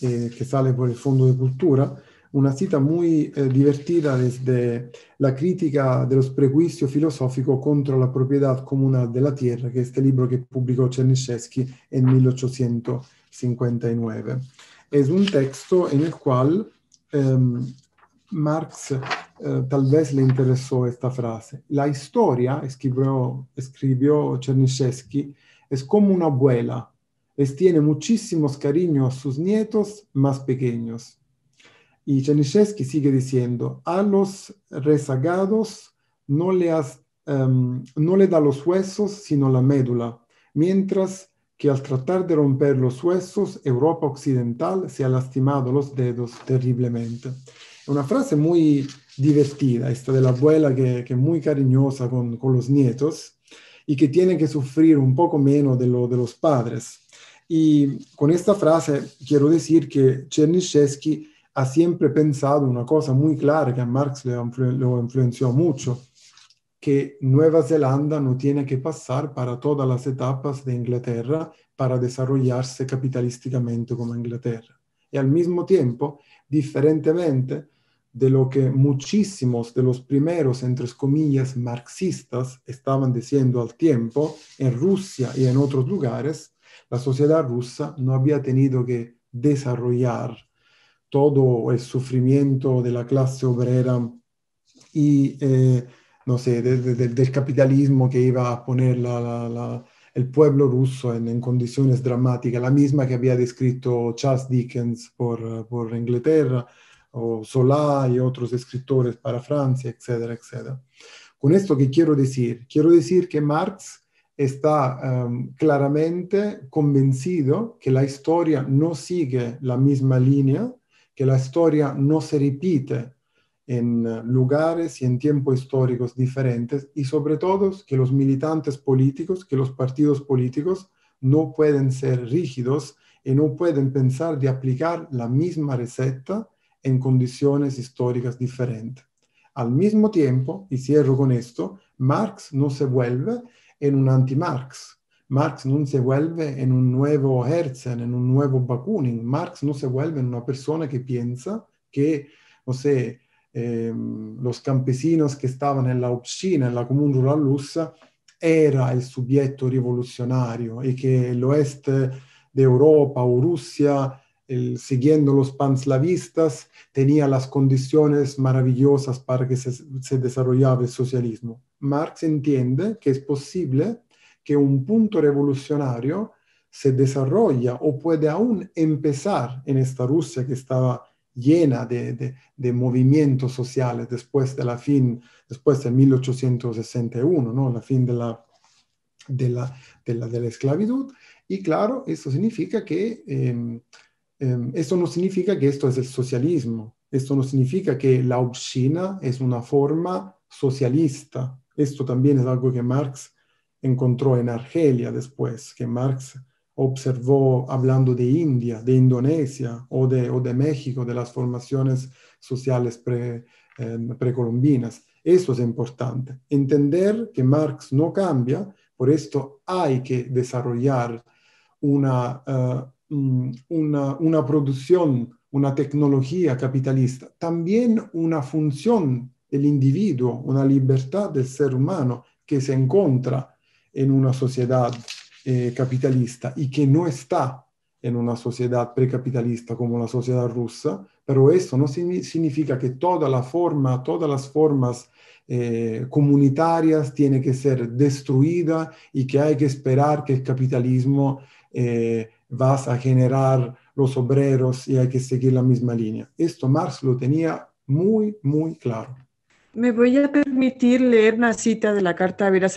eh, eh, que sale por el Fondo di Cultura, una cita molto eh, divertida desde la crítica dello sprequizio filosofico contro la proprietà comunale della terra, che è questo libro che pubblicò Cernischeschi nel 1800. 59. Es un texto en el cual em, Marx eh, tal vez le interesó esta frase. La historia, escribió, escribió Chernyshevsky, es como una abuela. Les tiene muchísimos cariños a sus nietos más pequeños. Y Chernyshevsky sigue diciendo, a los rezagados no le, em, no le da los huesos, sino la médula, mientras que al tratar de romper los huesos, Europa Occidental se ha lastimado los dedos terriblemente. Una frase muy divertida, esta de la abuela que, es muy cariñosa con, los nietos y que tiene que sufrir un poco menos de lo de los padres. Y con esta frase quiero decir que Chernyshevsky ha siempre pensado una cosa muy clara que a Marx le lo influenció mucho, que Nueva Zelanda no tiene que pasar para todas las etapas de Inglaterra para desarrollarse capitalísticamente como Inglaterra. Y al mismo tiempo, diferentemente de lo que muchísimos de los primeros, entre comillas, marxistas estaban diciendo al tiempo, en Rusia y en otros lugares, la sociedad rusa no había tenido que desarrollar todo el sufrimiento de la clase obrera y eh, no sé, del capitalismo que iba a poner el pueblo ruso en, condiciones dramáticas, la misma que había descrito Charles Dickens por, Inglaterra, o Solá y otros escritores para Francia, etcétera, etcétera. Con esto, ¿qué quiero decir? Quiero decir que Marx está em, claramente convencido que la historia no sigue la misma línea, que la historia no se repite en eh, lugares y en tiempos históricos diferentes y sobre todo que los militantes políticos, que los partidos políticos no pueden ser rígidos y no pueden pensar de aplicar la misma receta en condiciones históricas diferentes. Al mismo tiempo, y cierro con esto, Marx no se vuelve en un anti-Marx. Marx no se vuelve en un nuevo Herzen, en un nuevo Bakunin. Marx no se vuelve en una persona que piensa que, no sé, Em, los campesinos que estaban en la nella en la Común rural russa, era el sujeto revolucionario y que el oeste de Europa o Rusia, siguiendo los panslavistas, tenía las condiciones maravillosas para que se, desarrollara el socialismo. Marx entiende que es posible que un punto revolucionario se desarrolle o puede aún empezar en esta Rusia que estaba llena de, de, movimientos sociales después de la fin, después de 1861, ¿no? la fin de la, de la, de la, esclavitud. Y claro, eso significa que, em, em, esto no significa que esto es el socialismo, esto no significa que la obscina es una forma socialista. Esto también es algo que Marx encontró en Argelia después, que Marx observó hablando de India, de Indonesia o de, o de México, de las formaciones sociales eh, precolombinas. Eso es importante. Entender que Marx no cambia, por esto hay que desarrollar eh, mm, una, una producción, una tecnología capitalista, también una función del individuo, una libertad del ser humano que se encuentra en una sociedad eh, capitalista y que no está en una sociedad precapitalista como la sociedad rusa, pero eso no significa que toda la forma, todas las formas eh, comunitarias tiene que ser destruida y que hay que esperar que el capitalismo eh, va a generar los obreros y hay que seguir la misma línea. Esto Marx lo tenía muy, muy claro. Me voy a permitir leer una cita de la carta a Vera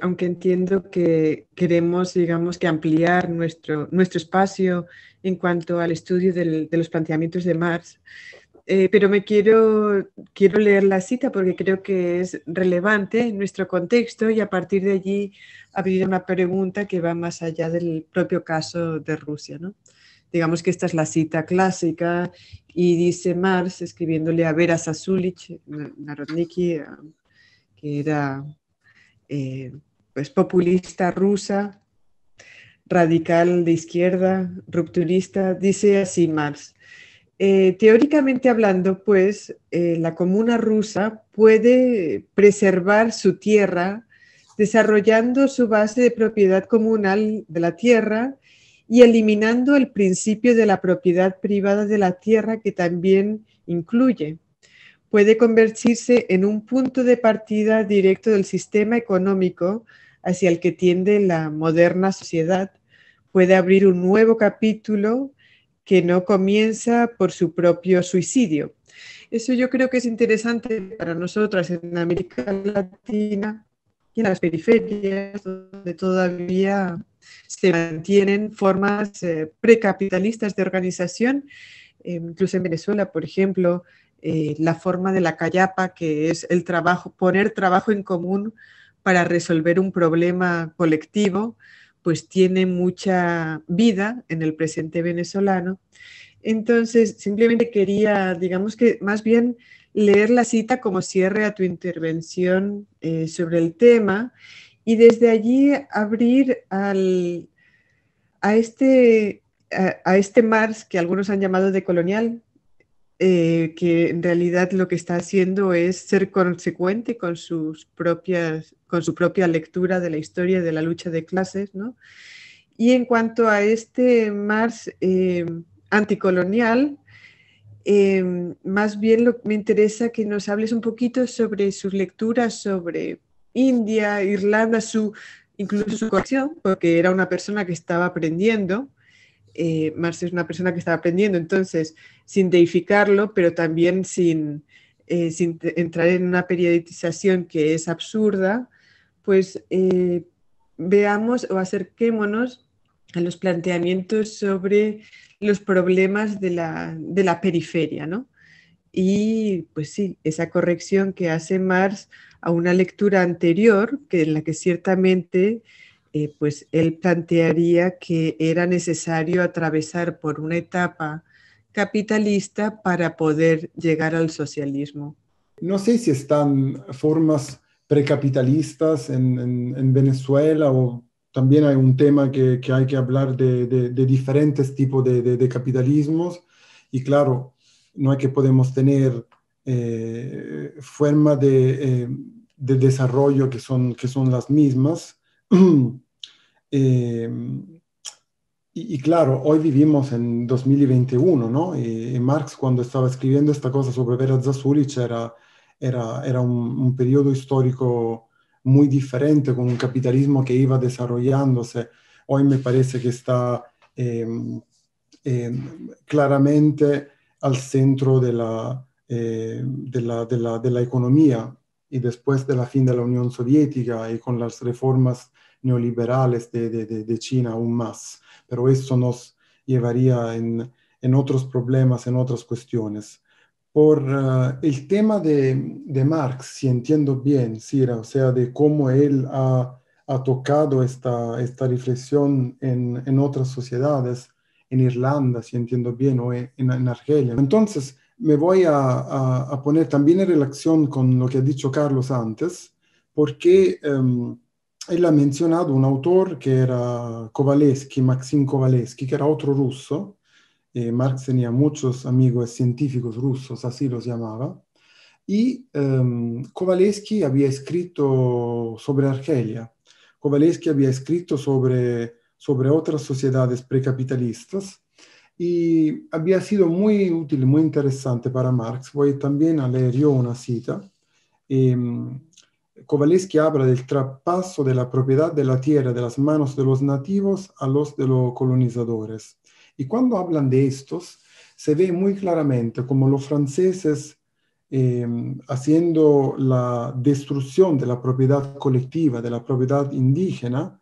aunque entiendo que queremos, digamos, que ampliar nuestro, nuestro espacio en cuanto al estudio de los planteamientos de Marx. Eh, pero me quiero, quiero leer la cita porque creo que es relevante en nuestro contexto y a partir de allí abrir una pregunta que va más allá del propio caso de Rusia. ¿no? Digamos que esta es la cita clásica y dice Marx, escribiéndole a Vera Sasulich, Narodniki, eh, que era eh, pues, populista rusa, radical de izquierda, rupturista, dice así Marx. Eh, teóricamente hablando, pues, la comuna rusa puede preservar su tierra desarrollando su base de propiedad comunal de la tierra y eliminando el principio de la propiedad privada de la tierra que también incluye. Puede convertirse en un punto de partida directo del sistema económico hacia el que tiende la moderna sociedad. Puede abrir un nuevo capítulo que no comienza por su propio suicidio. Eso yo creo que es interesante para nosotras en América Latina y en las periferias, donde todavía se mantienen formas eh, precapitalistas de organización, eh, incluso en Venezuela, por ejemplo, eh, la forma de la callapa, que es el trabajo, poner trabajo en común para resolver un problema colectivo, pues tiene mucha vida en el presente venezolano. Entonces, simplemente quería, digamos que más bien leer la cita como cierre a tu intervención sobre el tema y desde allí abrir al, a, este, a, este Mars que algunos han llamado decolonial, colonial eh, que en realidad lo que está haciendo es ser consecuente con, sus propias, con su propia lectura de la historia de la lucha de clases. Y en cuanto a este Mars eh, anticolonial, eh, más bien me interesa que nos hables un poquito sobre sus lecturas sobre India, Irlanda, su, incluso su corrección, porque era una persona que estaba aprendiendo. Eh, Marcia es una persona que estaba aprendiendo, entonces, sin deificarlo, pero también sin, eh, entrar en una periodización que es absurda, pues eh, veamos o acerquémonos a los planteamientos sobre los problemas de la, de la periferia, ¿no? y pues sí, esa corrección que hace Marx a una lectura anterior, que en la que ciertamente eh, pues él plantearía que era necesario atravesar por una etapa capitalista para poder llegar al socialismo. No sé si están formas precapitalistas en, en, Venezuela o también hay un tema que, hay que hablar de, diferentes tipos de, de, capitalismos y claro, no es que podemos tener eh, formas eh, de, desarrollo que son, que son las mismas. Eh, y, claro, hoy vivimos en 2021, ¿no? Y, Marx cuando estaba escribiendo esta cosa sobre Vera Zasulich era, era, era un, periodo histórico muy diferente, con un capitalismo que iba desarrollándose. Hoy me parece que está eh, claramente al centro eh, de la, de, la, economía y después de la fin de la Unión Soviética y con las reformas neoliberales de, China aún más. Pero eso nos llevaría en, en otros problemas, en otras cuestiones. Por eh, el tema de, Marx, si entiendo bien, Sira, o sea, de cómo él ha, tocado esta, reflexión en, en otras sociedades, en Irlanda, si entiendo bien, o en, en Argelia. Entonces, me voy a, a, poner también en relación con lo que ha dicho Carlos antes, porque em, él ha mencionado un autor que era Kowaleski, Maxim Kowaleski, que era otro ruso. Eh, Marx tenía muchos amigos científicos rusos, así los llamaba. Y um, había escrito sobre Argelia. Kowaleski había escrito sobre sobre otras sociedades precapitalistas y había sido muy útil, muy interesante para Marx. Voy también a leer yo una cita. Eh, habla del traspaso de la propiedad de la tierra de las manos de los nativos a los de los colonizadores. Y cuando hablan de estos, se ve muy claramente como los franceses em, haciendo la destrucción de la propiedad colectiva, de la propiedad indígena,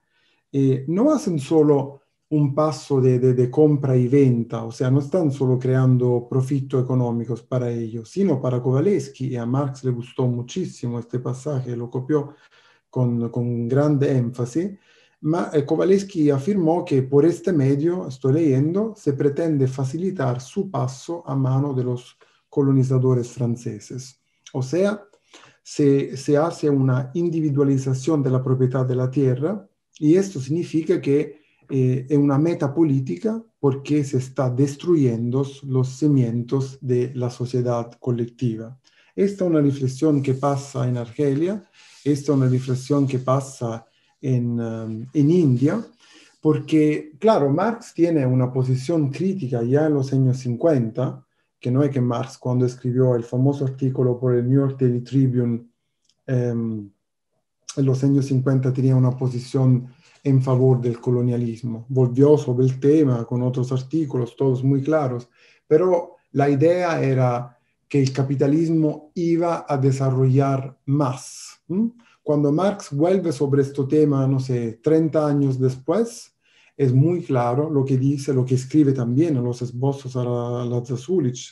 e non hacen solo un passo di compra e venta, o sea, no están solo creando profitto economico per loro, sino per Kowalewski, e a Marx le gustò muchísimo questo passaggio, lo copiò con, con grande enfasi, ma Kowalewski ecco, afirmó che per questo medio, sto leyendo, se pretende facilitare su passo a mano dei colonizzatori francesi, franceses. O sea, se, se hace una individualizzazione della la della terra, Y esto significa que es eh, una meta política porque se está destruyendo los cimientos de la sociedad colectiva. Esta es una reflexión que pasa en Argelia, esta es una reflexión que pasa en, um, en India, porque, claro, Marx tiene una posición crítica ya en los años 50, que no es que Marx cuando escribió el famoso artículo por el New York Daily Tribune, em, en los años 50 tenía una posición en favor del colonialismo. Volvió sobre el tema con otros artículos, todos muy claros, pero la idea era que el capitalismo iba a desarrollar más. Cuando Marx vuelve sobre este tema, no sé, 30 años después, es muy claro lo que dice, lo que escribe también en los esbozos a la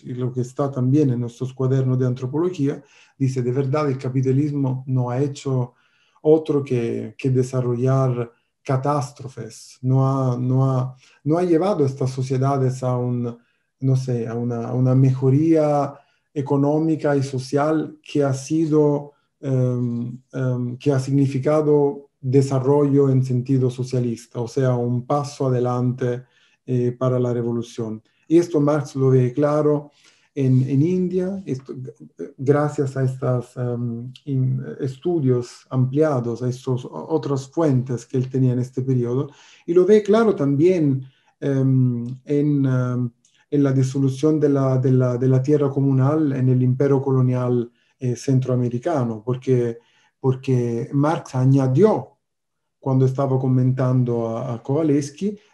y lo que está también en nuestros cuadernos de antropología, dice, de verdad el capitalismo no ha hecho otro que, desarrollar catástrofes, no ha, llevado estas sociedades a, no a, una, mejoría económica y social que ha sido, em, em, que ha significado desarrollo en sentido socialista, o sea, un paso adelante eh, para la revolución. Y esto Marx lo ve claro en, India, gracias a estos em, estudios ampliados, a estas otras fuentes que él tenía en este periodo, y lo ve claro también em, en, em, en, la disolución de la, tierra comunal en el imperio colonial eh, centroamericano, porque, porque Marx añadió, cuando estaba comentando a, a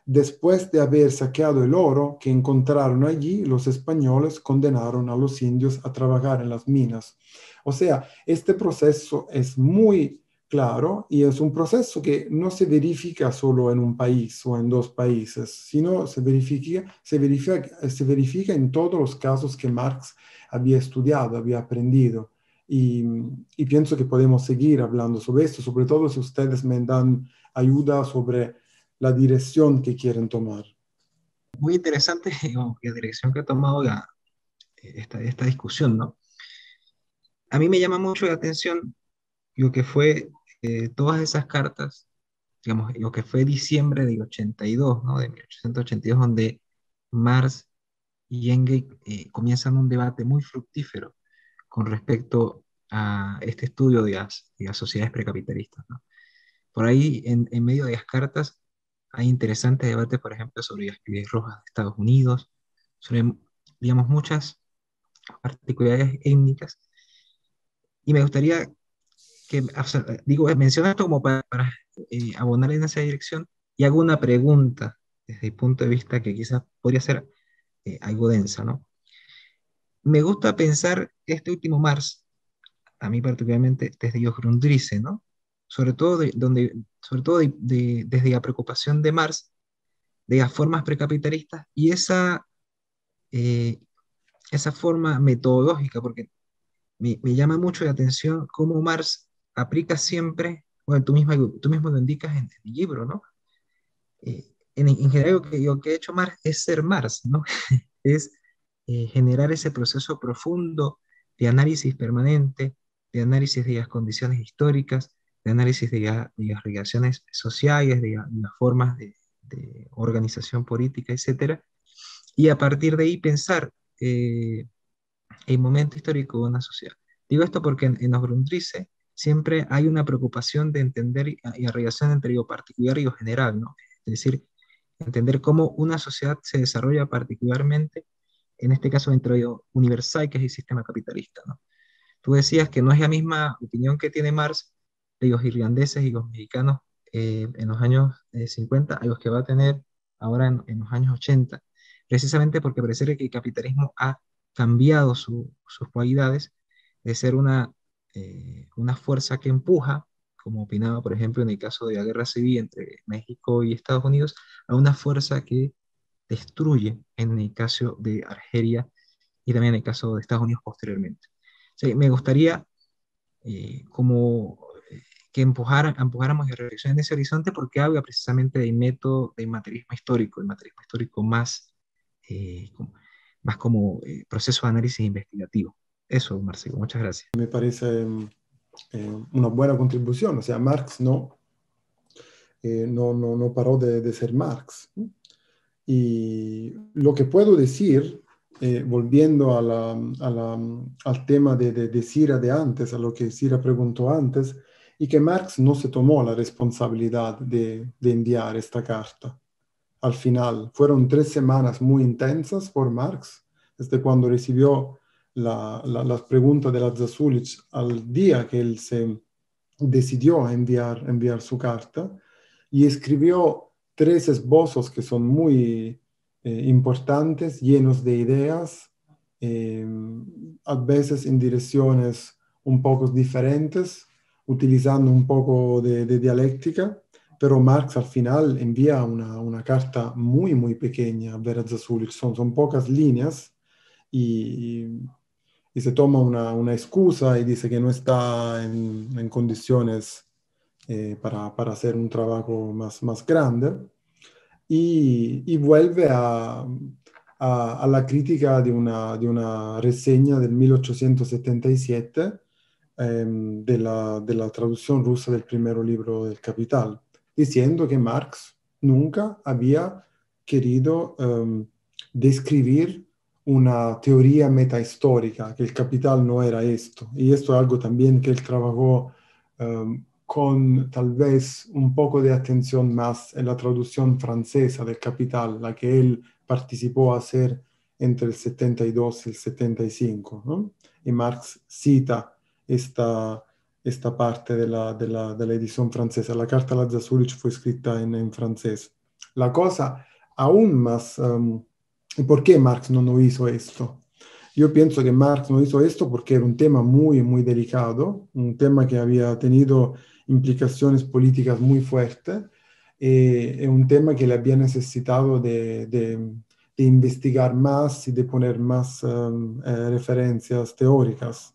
Después de haber saqueado el oro que encontraron allí, los españoles condenaron a los indios a trabajar en las minas. O sea, este proceso es muy claro y es un proceso que no se verifica solo en un país o en dos países, sino se verifica, se verifica, se verifica en todos los casos que Marx había estudiado, había aprendido. Y, y pienso que podemos seguir hablando sobre esto, sobre todo si ustedes me dan ayuda sobre la dirección que quieren tomar. Muy interesante la dirección que ha tomado eh, esta, esta discusión, ¿no? A mí me llama mucho la atención lo que fue eh, todas esas cartas, digamos, lo que fue diciembre del 82, ¿no? De 1882, donde Marx y Engel eh, comienzan un debate muy fructífero con respecto a este estudio de las, de las sociedades precapitalistas. ¿no? Por ahí, en, en, medio de las cartas, hay interesantes debates, por ejemplo, sobre las pieles rojas de Estados Unidos, sobre, digamos, muchas particularidades étnicas. Y me gustaría que, digo, menciono esto como para, eh, abonar en esa dirección y hago una pregunta desde el punto de vista que quizás podría ser eh, algo densa, ¿no? Me gusta pensar este último Mars, a mí particularmente desde Grundrisse, ¿no? sobre todo, donde, sobre todo desde la preocupación de Marx, de las formas precapitalistas y esa, eh, esa forma metodológica, porque me, me, llama mucho la atención cómo Marx aplica siempre, bueno, tú, misma, tú mismo lo indicas en el libro, ¿no? Eh, en, en, general lo que, lo que, ha hecho Marx es ser Marx, ¿no? es eh, generar ese proceso profundo de análisis permanente, de análisis de las condiciones históricas, de análisis de, las relaciones sociales, de, las formas de, organización política, etc. Y a partir de ahí pensar eh, el momento histórico de una sociedad. Digo esto porque en, en los Grundrisse siempre hay una preocupación de entender y, la relación entre lo particular y lo general, ¿no? Es decir, entender cómo una sociedad se desarrolla particularmente, en este caso dentro de lo universal, que es el sistema capitalista, ¿no? Tú decías que no es la misma opinión que tiene Marx de los irlandeses y los mexicanos eh, en los años 50 eh, a los que va a tener ahora en, los años 80, precisamente porque parece que el capitalismo ha cambiado sus cualidades de ser una, eh, una fuerza que empuja, como opinaba por ejemplo en el caso de la guerra civil entre México y Estados Unidos, a una fuerza que destruye en el caso de Argelia y también en el caso de Estados Unidos posteriormente. me gustaría, como que empujáramos y reflexiones en ese horizonte porque habla precisamente del método del materialismo histórico, el materialismo histórico más, eh, más como eh, proceso de análisis investigativo. Eso, Marcelo, muchas gracias. Me parece em, em, una buena contribución, o sea, Marx no, eh, no, no, no, paró de, ser Marx. Y lo que puedo decir, volviendo al tema de, de, de Cira de antes, a lo que Cira preguntó antes, y que Marx no se tomó la responsabilidad de, enviar esta carta. Al final, fueron tres semanas muy intensas por Marx, desde cuando recibió la, las preguntas de la Zasulich al día que él se decidió enviar, enviar su carta, y escribió tres esbozos que son muy eh, importantes, llenos de ideas, eh, a veces en direcciones un poco diferentes, utilizando un poco de, dialéctica, pero Marx al final envía una, carta muy, muy pequeña a Zasulich son, son pocas líneas y, se toma una, excusa y dice que no está en, condiciones eh, para, hacer un trabajo más, grande y, vuelve a, la crítica de una, de una reseña del 1877 Em, de, la, traducción rusa del primer libro del Capital, diciendo que Marx nunca había querido em, describir una teoría metahistórica, que el capital no era esto. Y esto es algo también que él trabajó em, con tal vez un poco de atención más en la traducción francesa del capital, la que él participó a hacer entre el 72 y el 75. Y Marx cita esta, esta parte de la edición francesa La carta la Zasulich fue escrita en en francés La cosa aún más... Em, ¿Por qué Marx no hizo esto? Yo pienso que Marx no hizo esto porque era un tema muy, muy delicado, un tema que había tenido implicaciones políticas muy fuertes, y eh, un tema que le había necesitado de, de, investigar más y de poner más em, eh, referencias teóricas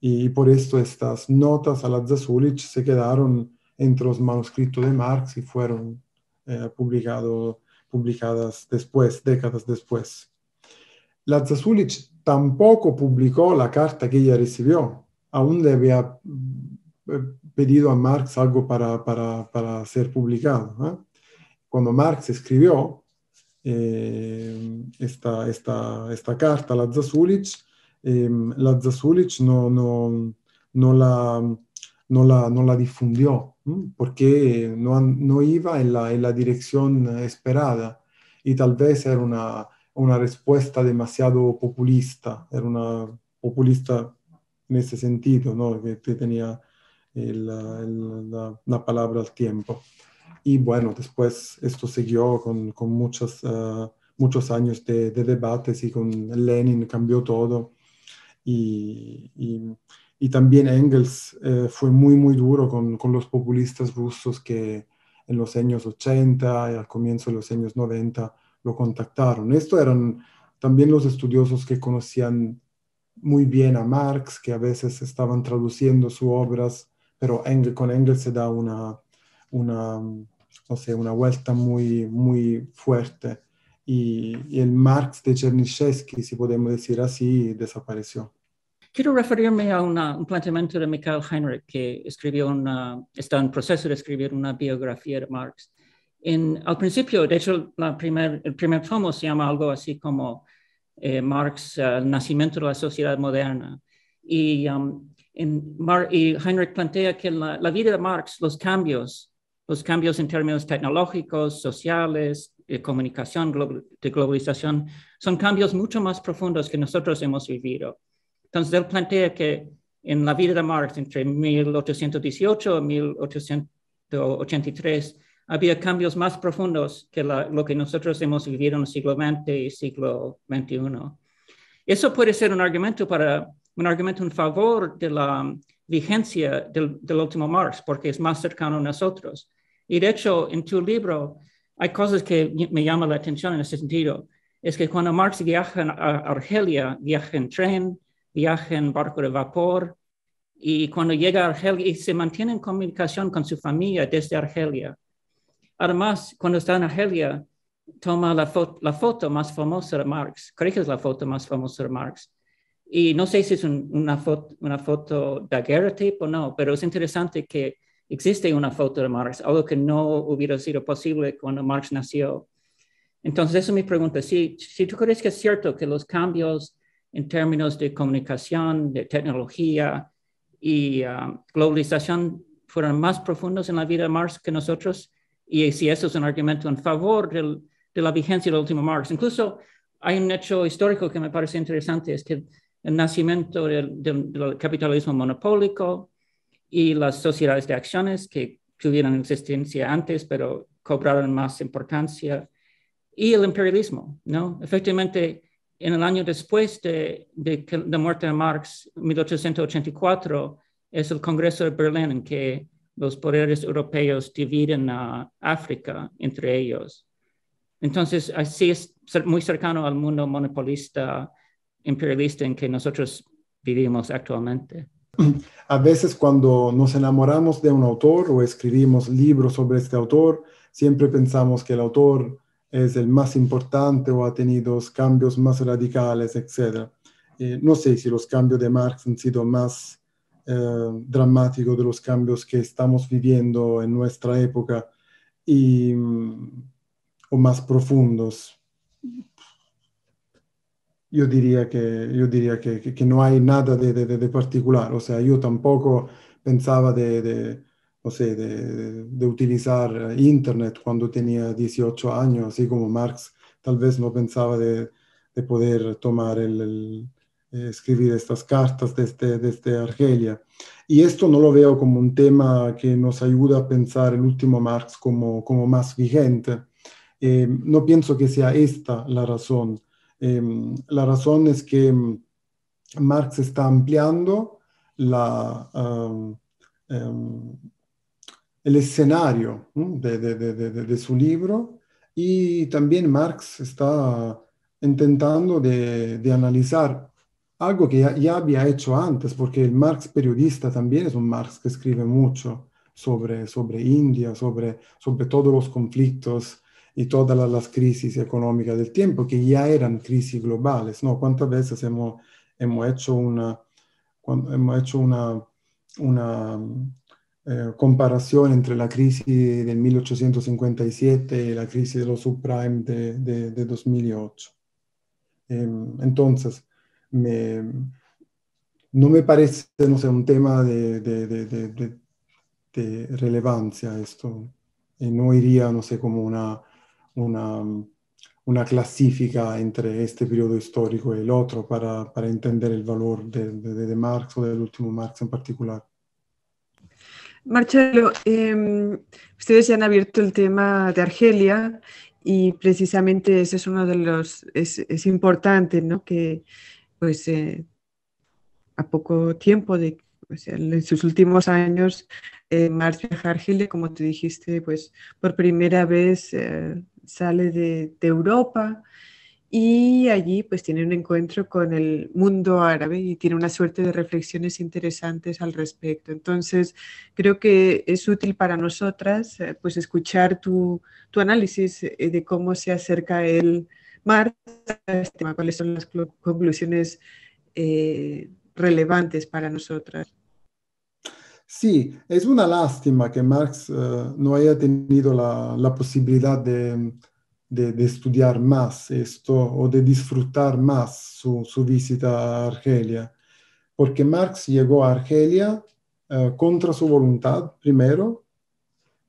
y por esto estas notas a Zasulich se quedaron entre los manuscritos de Marx y fueron eh, publicadas después, décadas después. Zasulich tampoco publicó la carta que ella recibió, aún le había eh, pedido a Marx algo para, para, para ser publicado. Cuando Marx escribió eh, esta, esta, esta carta a Zasulich, Em, la Zasulich no, la, difundió porque no, iba en la, dirección esperada y tal vez era una, respuesta demasiado populista, era una populista en ese sentido, ¿no? que, tenía eh, la, palabra al tiempo. Y bueno, después esto siguió con, con ah, muchos años de, debates y con Lenin cambió todo y, y, también Engels eh, fue muy, muy duro con, con, los populistas rusos que en los años 80 y al comienzo de los años 90 lo contactaron. Esto eran también los estudiosos que conocían muy bien a Marx, que a veces estaban traduciendo sus obras, pero con Engels se da una, una, no una vuelta muy, muy fuerte y, el Marx de Chernyshevsky, si podemos decir así, desapareció. Quiero referirme a un planteamiento de Michael Heinrich, que escribió una, está en proceso de escribir una biografía de Marx. En, al principio, de hecho, la el primer tomo se llama algo así como eh, Marx, eh, el nacimiento de la sociedad moderna. Y, um, en y Heinrich plantea que en la, vida de Marx, los cambios, los cambios en términos tecnológicos, sociales, de eh, comunicación, de globalización, son cambios mucho más profundos que nosotros hemos vivido. Entonces, él plantea que en la vida de Marx entre 1818 y 1883 había cambios más profundos que lo que nosotros hemos vivido en el siglo XX y siglo XXI. Eso puede ser un argumento para un argumento en favor de la vigencia del, del último Marx, porque es más cercano a nosotros. Y de hecho, en tu libro hay cosas que me llaman la atención en ese sentido. Es que cuando Marx viaja a Argelia, viaja en tren, viaja en barco de vapor, y cuando llega a Argelia, y se mantiene en comunicación con su familia desde Argelia. Además, cuando está en Argelia, toma la, foto más famosa de Marx, creo que es la foto más famosa de Marx. Y no sé si es una, foto, una foto tipo o no, pero es interesante que existe una foto de Marx, algo que no hubiera sido posible cuando Marx nació. Entonces, esa es mi pregunta. Si, tú crees que es cierto que los cambios en términos de comunicación, de tecnología y um, globalización fueron más profundos en la vida de Marx que nosotros, y si eso es un argumento en favor de la vigencia del último Marx. Incluso hay un hecho histórico que me parece interesante, es que el nacimiento del capitalismo monopólico, y las sociedades de acciones que tuvieron existencia antes, pero cobraron más importancia, y el imperialismo, ¿no? Efectivamente, en el año después de, de, la muerte de Marx, 1884, es el Congreso de Berlín en que los poderes europeos dividen a África entre ellos. Entonces, así es muy cercano al mundo monopolista, imperialista en que nosotros vivimos actualmente. A veces cuando nos enamoramos de un autor o escribimos libros sobre este autor, siempre pensamos que el autor es el más importante o ha tenido cambios más radicales, etc. Eh, no sé si los cambios de Marx han sido más eh, dramáticos de los cambios que estamos viviendo en nuestra época mm, o más profundos yo diría que, yo diría que, no hay nada de, de, de, particular. O sea, yo tampoco pensaba de, de, o de, utilizar Internet cuando tenía 18 años, así como Marx tal vez no pensaba de, poder tomar el, escribir eh, estas cartas desde, desde Argelia. Y e esto no lo veo como un tema que nos ayuda a pensar el último Marx como, como más vigente. E no pienso que sea esta la razón Em, la razón es que em, Marx está ampliando em, el escenario de, su libro y también Marx está intentando de, analizar algo que ya, ya, había hecho antes, porque el Marx periodista también es un Marx que escribe mucho sobre, sobre India, sobre, sobre todos los conflictos y todas las crisis económicas del tiempo, que ya eran crisis globales, ¿no? ¿Cuántas veces hemos, hemos hecho una, hemos hecho una, una eh, comparación entre la crisis del 1857 y la crisis de los subprime de, 2008? Em, entonces, no me parece, no sé, un tema de, de relevancia esto. Y no iría, no sé, como una, una, una entre este periodo histórico y e el otro para, para entender el valor de, de, Marx o del último Marx en particular. Marcelo, em, ustedes ya han abierto el tema de Argelia y precisamente ese es uno de los, es, es importante, ¿no? Que pues eh, a poco tiempo de, en sus últimos años, eh, Marx viaja Argelia, como tú dijiste, pues por primera vez eh, sale de, Europa y allí pues tiene un encuentro con el mundo árabe y tiene una suerte de reflexiones interesantes al respecto. Entonces, creo que es útil para nosotras eh, pues escuchar tu, análisis eh, de cómo se acerca el mar este cuáles son las conclusiones eh, relevantes para nosotras. Sí, es una lástima que Marx eh, no haya tenido la, la posibilidad de, estudiar más esto o de disfrutar más su, visita a Argelia, porque Marx llegó a Argelia eh, contra su voluntad primero,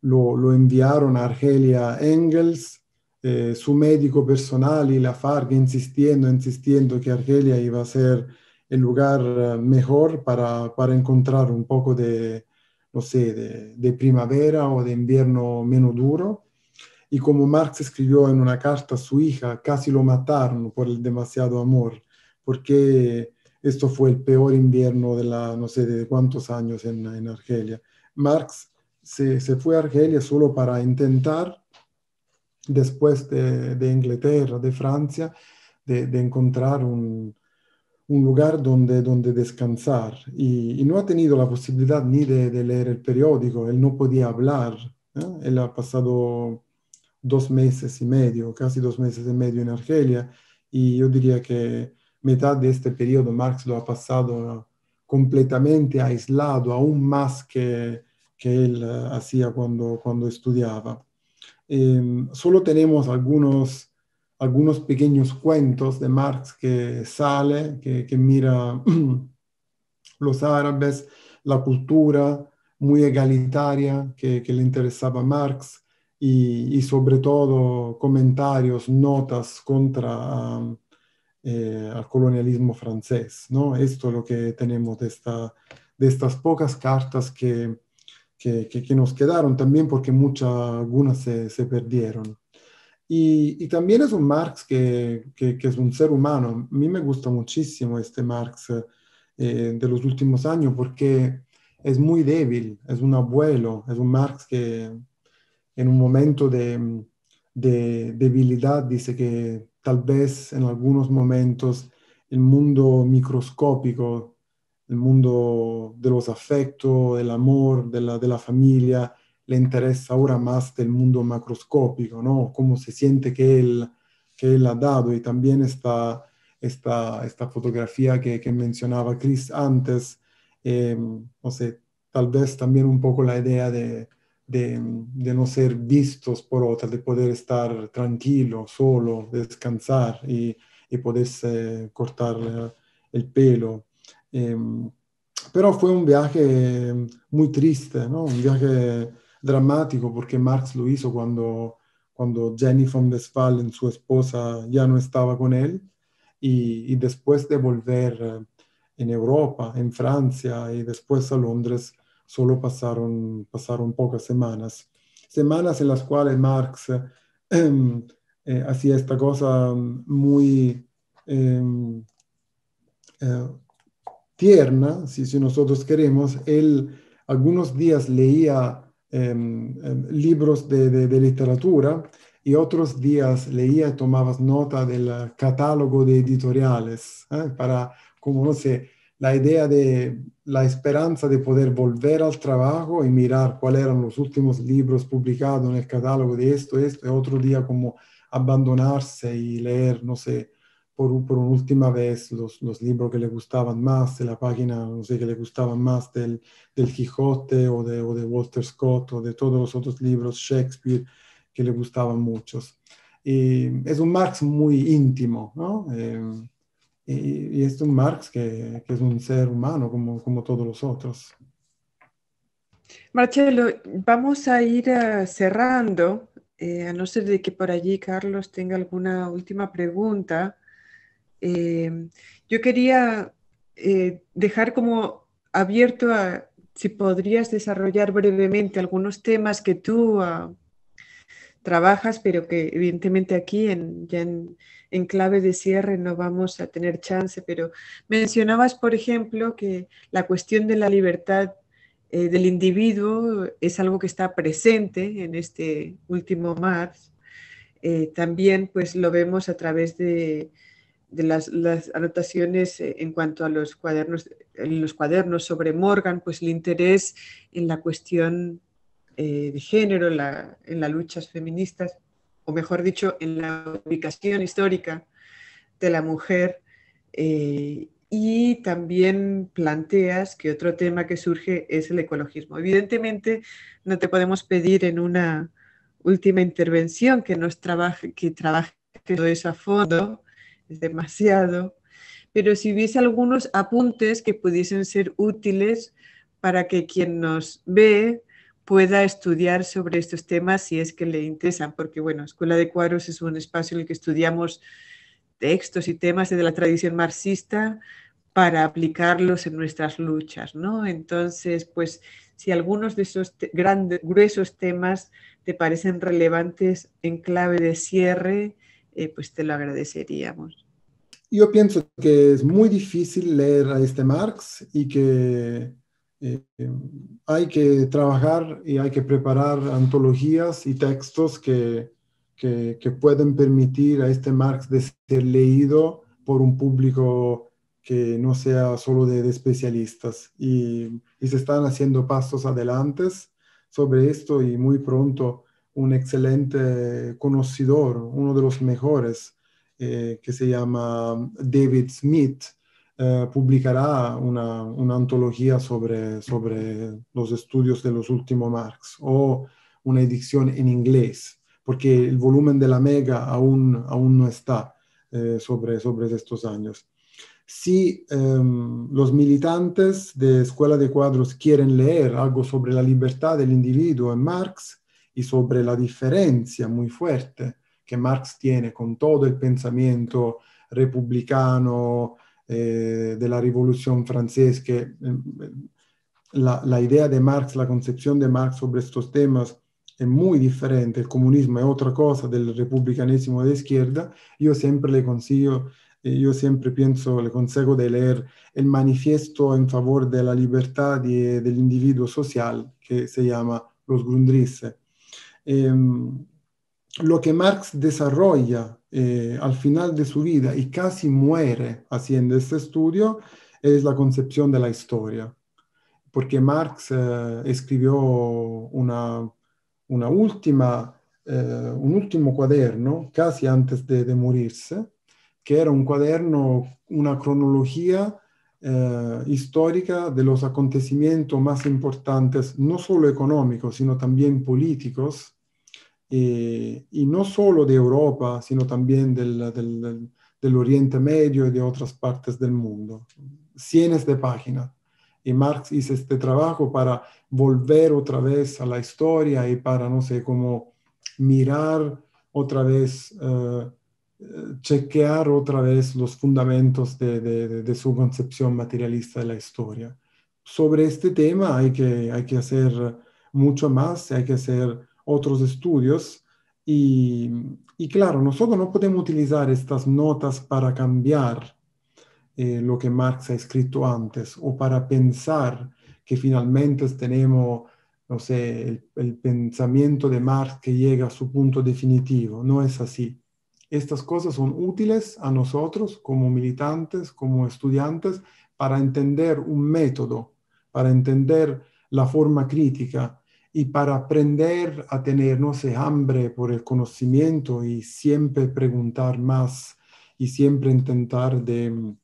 lo, enviaron a Argelia Engels, eh, su médico personal y Lafargue insistiendo, insistiendo que Argelia iba a ser el lugar eh, mejor para, encontrar un poco de, no sé, de, primavera o de invierno menos duro. Y como Marx escribió en una carta a su hija, casi lo mataron por el demasiado amor, porque esto fue el peor invierno de la, no sé, de cuántos años en, Argelia. Marx se, fue a Argelia solo para intentar, después de, Inglaterra, de Francia, de encontrar un, un lugar donde, donde descansar y, no ha tenido la posibilidad ni de, leer el periódico, él no podía hablar, ¿eh? él ha pasado dos meses y medio, casi dos meses y medio en Argelia y yo diría que mitad de este periodo Marx lo ha pasado completamente aislado, aún más que, que él eh, hacía cuando, cuando estudiaba. Em, solo tenemos algunos algunos pequeños cuentos de Marx que sale, que, que mira los árabes, la cultura muy egalitaria que, le interesaba a Marx y, sobre todo comentarios, notas contra um, el eh, al colonialismo francés. Esto es lo que tenemos de, de estas pocas cartas que, que, nos quedaron también porque muchas, algunas se perdieron. Y, también es un Marx que, es un ser humano. A mí me gusta muchísimo este Marx eh, de los últimos años porque es muy débil, es un abuelo, es un Marx que en un momento de, debilidad dice que tal vez en algunos momentos el mundo microscópico, el mundo de los afectos, del amor, de la familia, le interesa ahora más del mundo macroscópico, ¿no? Cómo se siente que él, que él ha dado y también esta, esta, esta fotografía que, mencionaba Chris antes, em, no sé, tal vez también un poco la idea de, no ser vistos por otras, de poder estar tranquilo, solo, descansar y, y poderse eh, cortar eh, el pelo. Em, pero fue un viaje em, muy triste, ¿no? Un viaje dramático porque Marx lo hizo cuando, cuando Jenny von Westphalen, su esposa, ya no estaba con él. Y, después de volver eh, en Europa, en Francia y después a Londres, solo pasaron, pasaron pocas semanas. Semanas en las cuales Marx eh, eh, hacía esta cosa muy em, tierna, si, si nosotros queremos. Él algunos días leía Em, em, libros de, de, de, literatura y otros días leía, y tomabas nota del catálogo de editoriales ¿eh? para, como no sé, la idea de la esperanza de poder volver al trabajo y mirar cuáles eran los últimos libros publicados en el catálogo de esto, esto, y otro día como abandonarse y leer, no sé, por, última vez los, libros que le gustaban más, de la página, no sé, que le gustaban más del, del Quijote o de, de, Walter Scott o de todos los otros libros, Shakespeare, que le gustaban muchos. Y es un Marx muy íntimo, ¿no? Eh, y, es un Marx que, es un ser humano como, todos los otros. Marcelo, vamos a ir eh, cerrando, eh, a no ser de que por allí Carlos tenga alguna última pregunta. Em, yo quería eh, dejar como abierto a si podrías desarrollar brevemente algunos temas que tú ah, trabajas, pero que evidentemente aquí en, ya en, clave de cierre no vamos a tener chance, pero mencionabas, por ejemplo, que la cuestión de la libertad eh, del individuo es algo que está presente en este último mar eh, también pues lo vemos a través de de las, anotaciones eh, en cuanto a los cuadernos, en los cuadernos sobre Morgan, pues el interés en la cuestión eh, de género, en las luchas feministas, o mejor dicho, en la ubicación histórica de la mujer. Eh, y también planteas que otro tema que surge es el ecologismo. Evidentemente, no te podemos pedir en una última intervención que nos trabaje, que trabaje todo eso a fondo, es demasiado, pero si hubiese algunos apuntes que pudiesen ser útiles para que quien nos ve pueda estudiar sobre estos temas si es que le interesan, porque bueno, Escuela de Cuadros es un espacio en el que estudiamos textos y temas de la tradición marxista para aplicarlos en nuestras luchas, ¿no? Entonces, pues si algunos de esos grandes, gruesos temas te parecen relevantes en clave de cierre, eh, pues te lo agradeceríamos. Yo pienso que es muy difícil leer a este Marx y que eh, eh, hay que trabajar y hay que preparar antologías y textos que, que, pueden permitir a este Marx de ser leído por un público que no sea solo de, especialistas. Y, y, se están haciendo pasos adelante sobre esto y muy pronto un excelente conocedor, uno de los mejores, eh, que se llama David Smith, eh, publicará una, antología sobre, sobre los estudios de los últimos Marx o una edición en inglés, porque el volumen de la Mega aún, aún no está eh, sobre, sobre estos años. Si em, los militantes de Escuela de Cuadros quieren leer algo sobre la libertad del individuo en Marx, y sobre la diferencia muy fuerte que Marx tiene con todo el pensamiento republicano eh, de la Revolución Francesa, eh, la, idea de Marx, la concepción de Marx sobre estos temas es muy diferente, el comunismo es otra cosa del republicanismo de izquierda, yo siempre le consigo eh, yo siempre pienso, le consejo de leer el manifiesto en favor de la libertad del individuo social que se llama Los Grundrisse, Em, lo que Marx desarrolla eh, al final de su vida y casi muere haciendo este estudio es la concepción de la historia, porque Marx eh, escribió una, última, eh, un último cuaderno casi antes de, morirse, que era un cuaderno, una cronología histórica de los acontecimientos más importantes, no solo económicos, sino también políticos eh, y no solo de Europa, sino también del, del, Oriente Medio y de otras partes del mundo. Cienes de páginas. Y Marx hizo este trabajo para volver otra vez a la historia y para, no sé, como mirar otra vez, eh, chequear otra vez los fundamentos de, de, de, su concepción materialista de la historia. Sobre este tema hay que, hay que hacer mucho más, hay que hacer otros estudios. Y, claro, nosotros no podemos utilizar estas notas para cambiar eh, lo que Marx ha escrito antes o para pensar que finalmente tenemos, no sé, el, pensamiento de Marx que llega a su punto definitivo. No es así. Estas cosas son útiles a nosotros como militantes, como estudiantes, para entender un método, para entender la forma crítica, y para aprender a tener, no sé, hambre por el conocimiento y siempre preguntar más y siempre intentar de,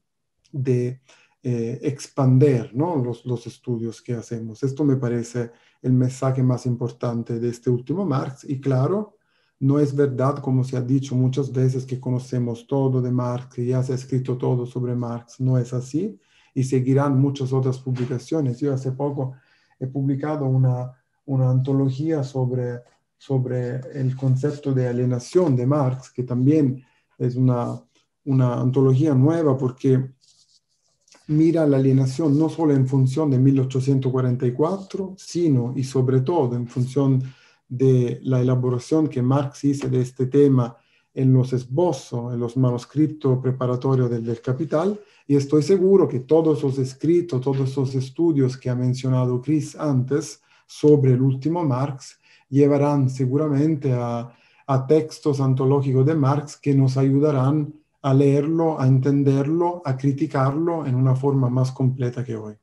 de eh, expander ¿no? los, los, estudios que hacemos. Esto me parece el mensaje más importante de este último Marx. Y claro, no es verdad, como se ha dicho muchas veces, que conocemos todo de Marx, y ya se ha escrito todo sobre Marx. No es así. Y seguirán muchas otras publicaciones. Yo hace poco he publicado una una antología sobre, sobre el concepto de alienación de Marx, que también es una, una antología nueva porque mira la alienación no solo en función de 1844, sino y sobre todo en función de la elaboración que Marx hizo de este tema en los esbozos, en los manuscritos preparatorios del, Capital, y estoy seguro que todos los escritos, todos esos estudios que ha mencionado Chris antes, sobre el último Marx llevarán seguramente a, textos antológicos de Marx que nos ayudarán a leerlo, a entenderlo, a criticarlo en una forma más completa que hoy.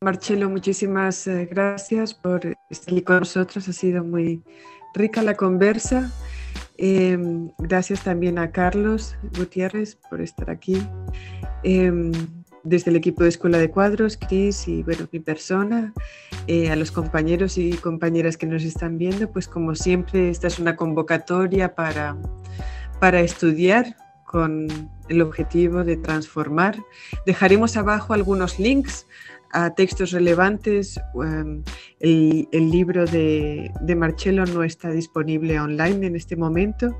Marcelo, muchísimas eh, gracias por estar con nosotros. Ha sido muy rica la conversa. Em, gracias también a Carlos Gutiérrez por estar aquí. Em, desde el equipo de Escuela de Cuadros, Cris y bueno, mi persona, eh, a los compañeros y compañeras que nos están viendo, pues como siempre esta es una convocatoria para, para estudiar con el objetivo de transformar. Dejaremos abajo algunos links a textos relevantes. Em, el, libro de, de Marcelo no está disponible online en este momento,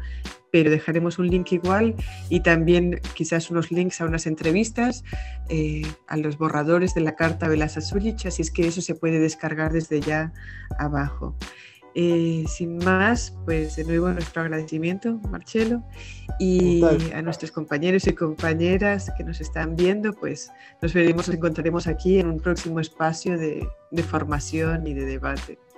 pero dejaremos un link igual y también quizás unos links a unas entrevistas, eh, a los borradores de la carta de las Azulichas, así es que eso se puede descargar desde ya abajo. Eh, sin más, pues de nuevo nuestro agradecimiento, Marcelo, y a nuestros compañeros y compañeras que nos están viendo, pues nos veremos, nos encontraremos aquí en un próximo espacio de formación y de debate.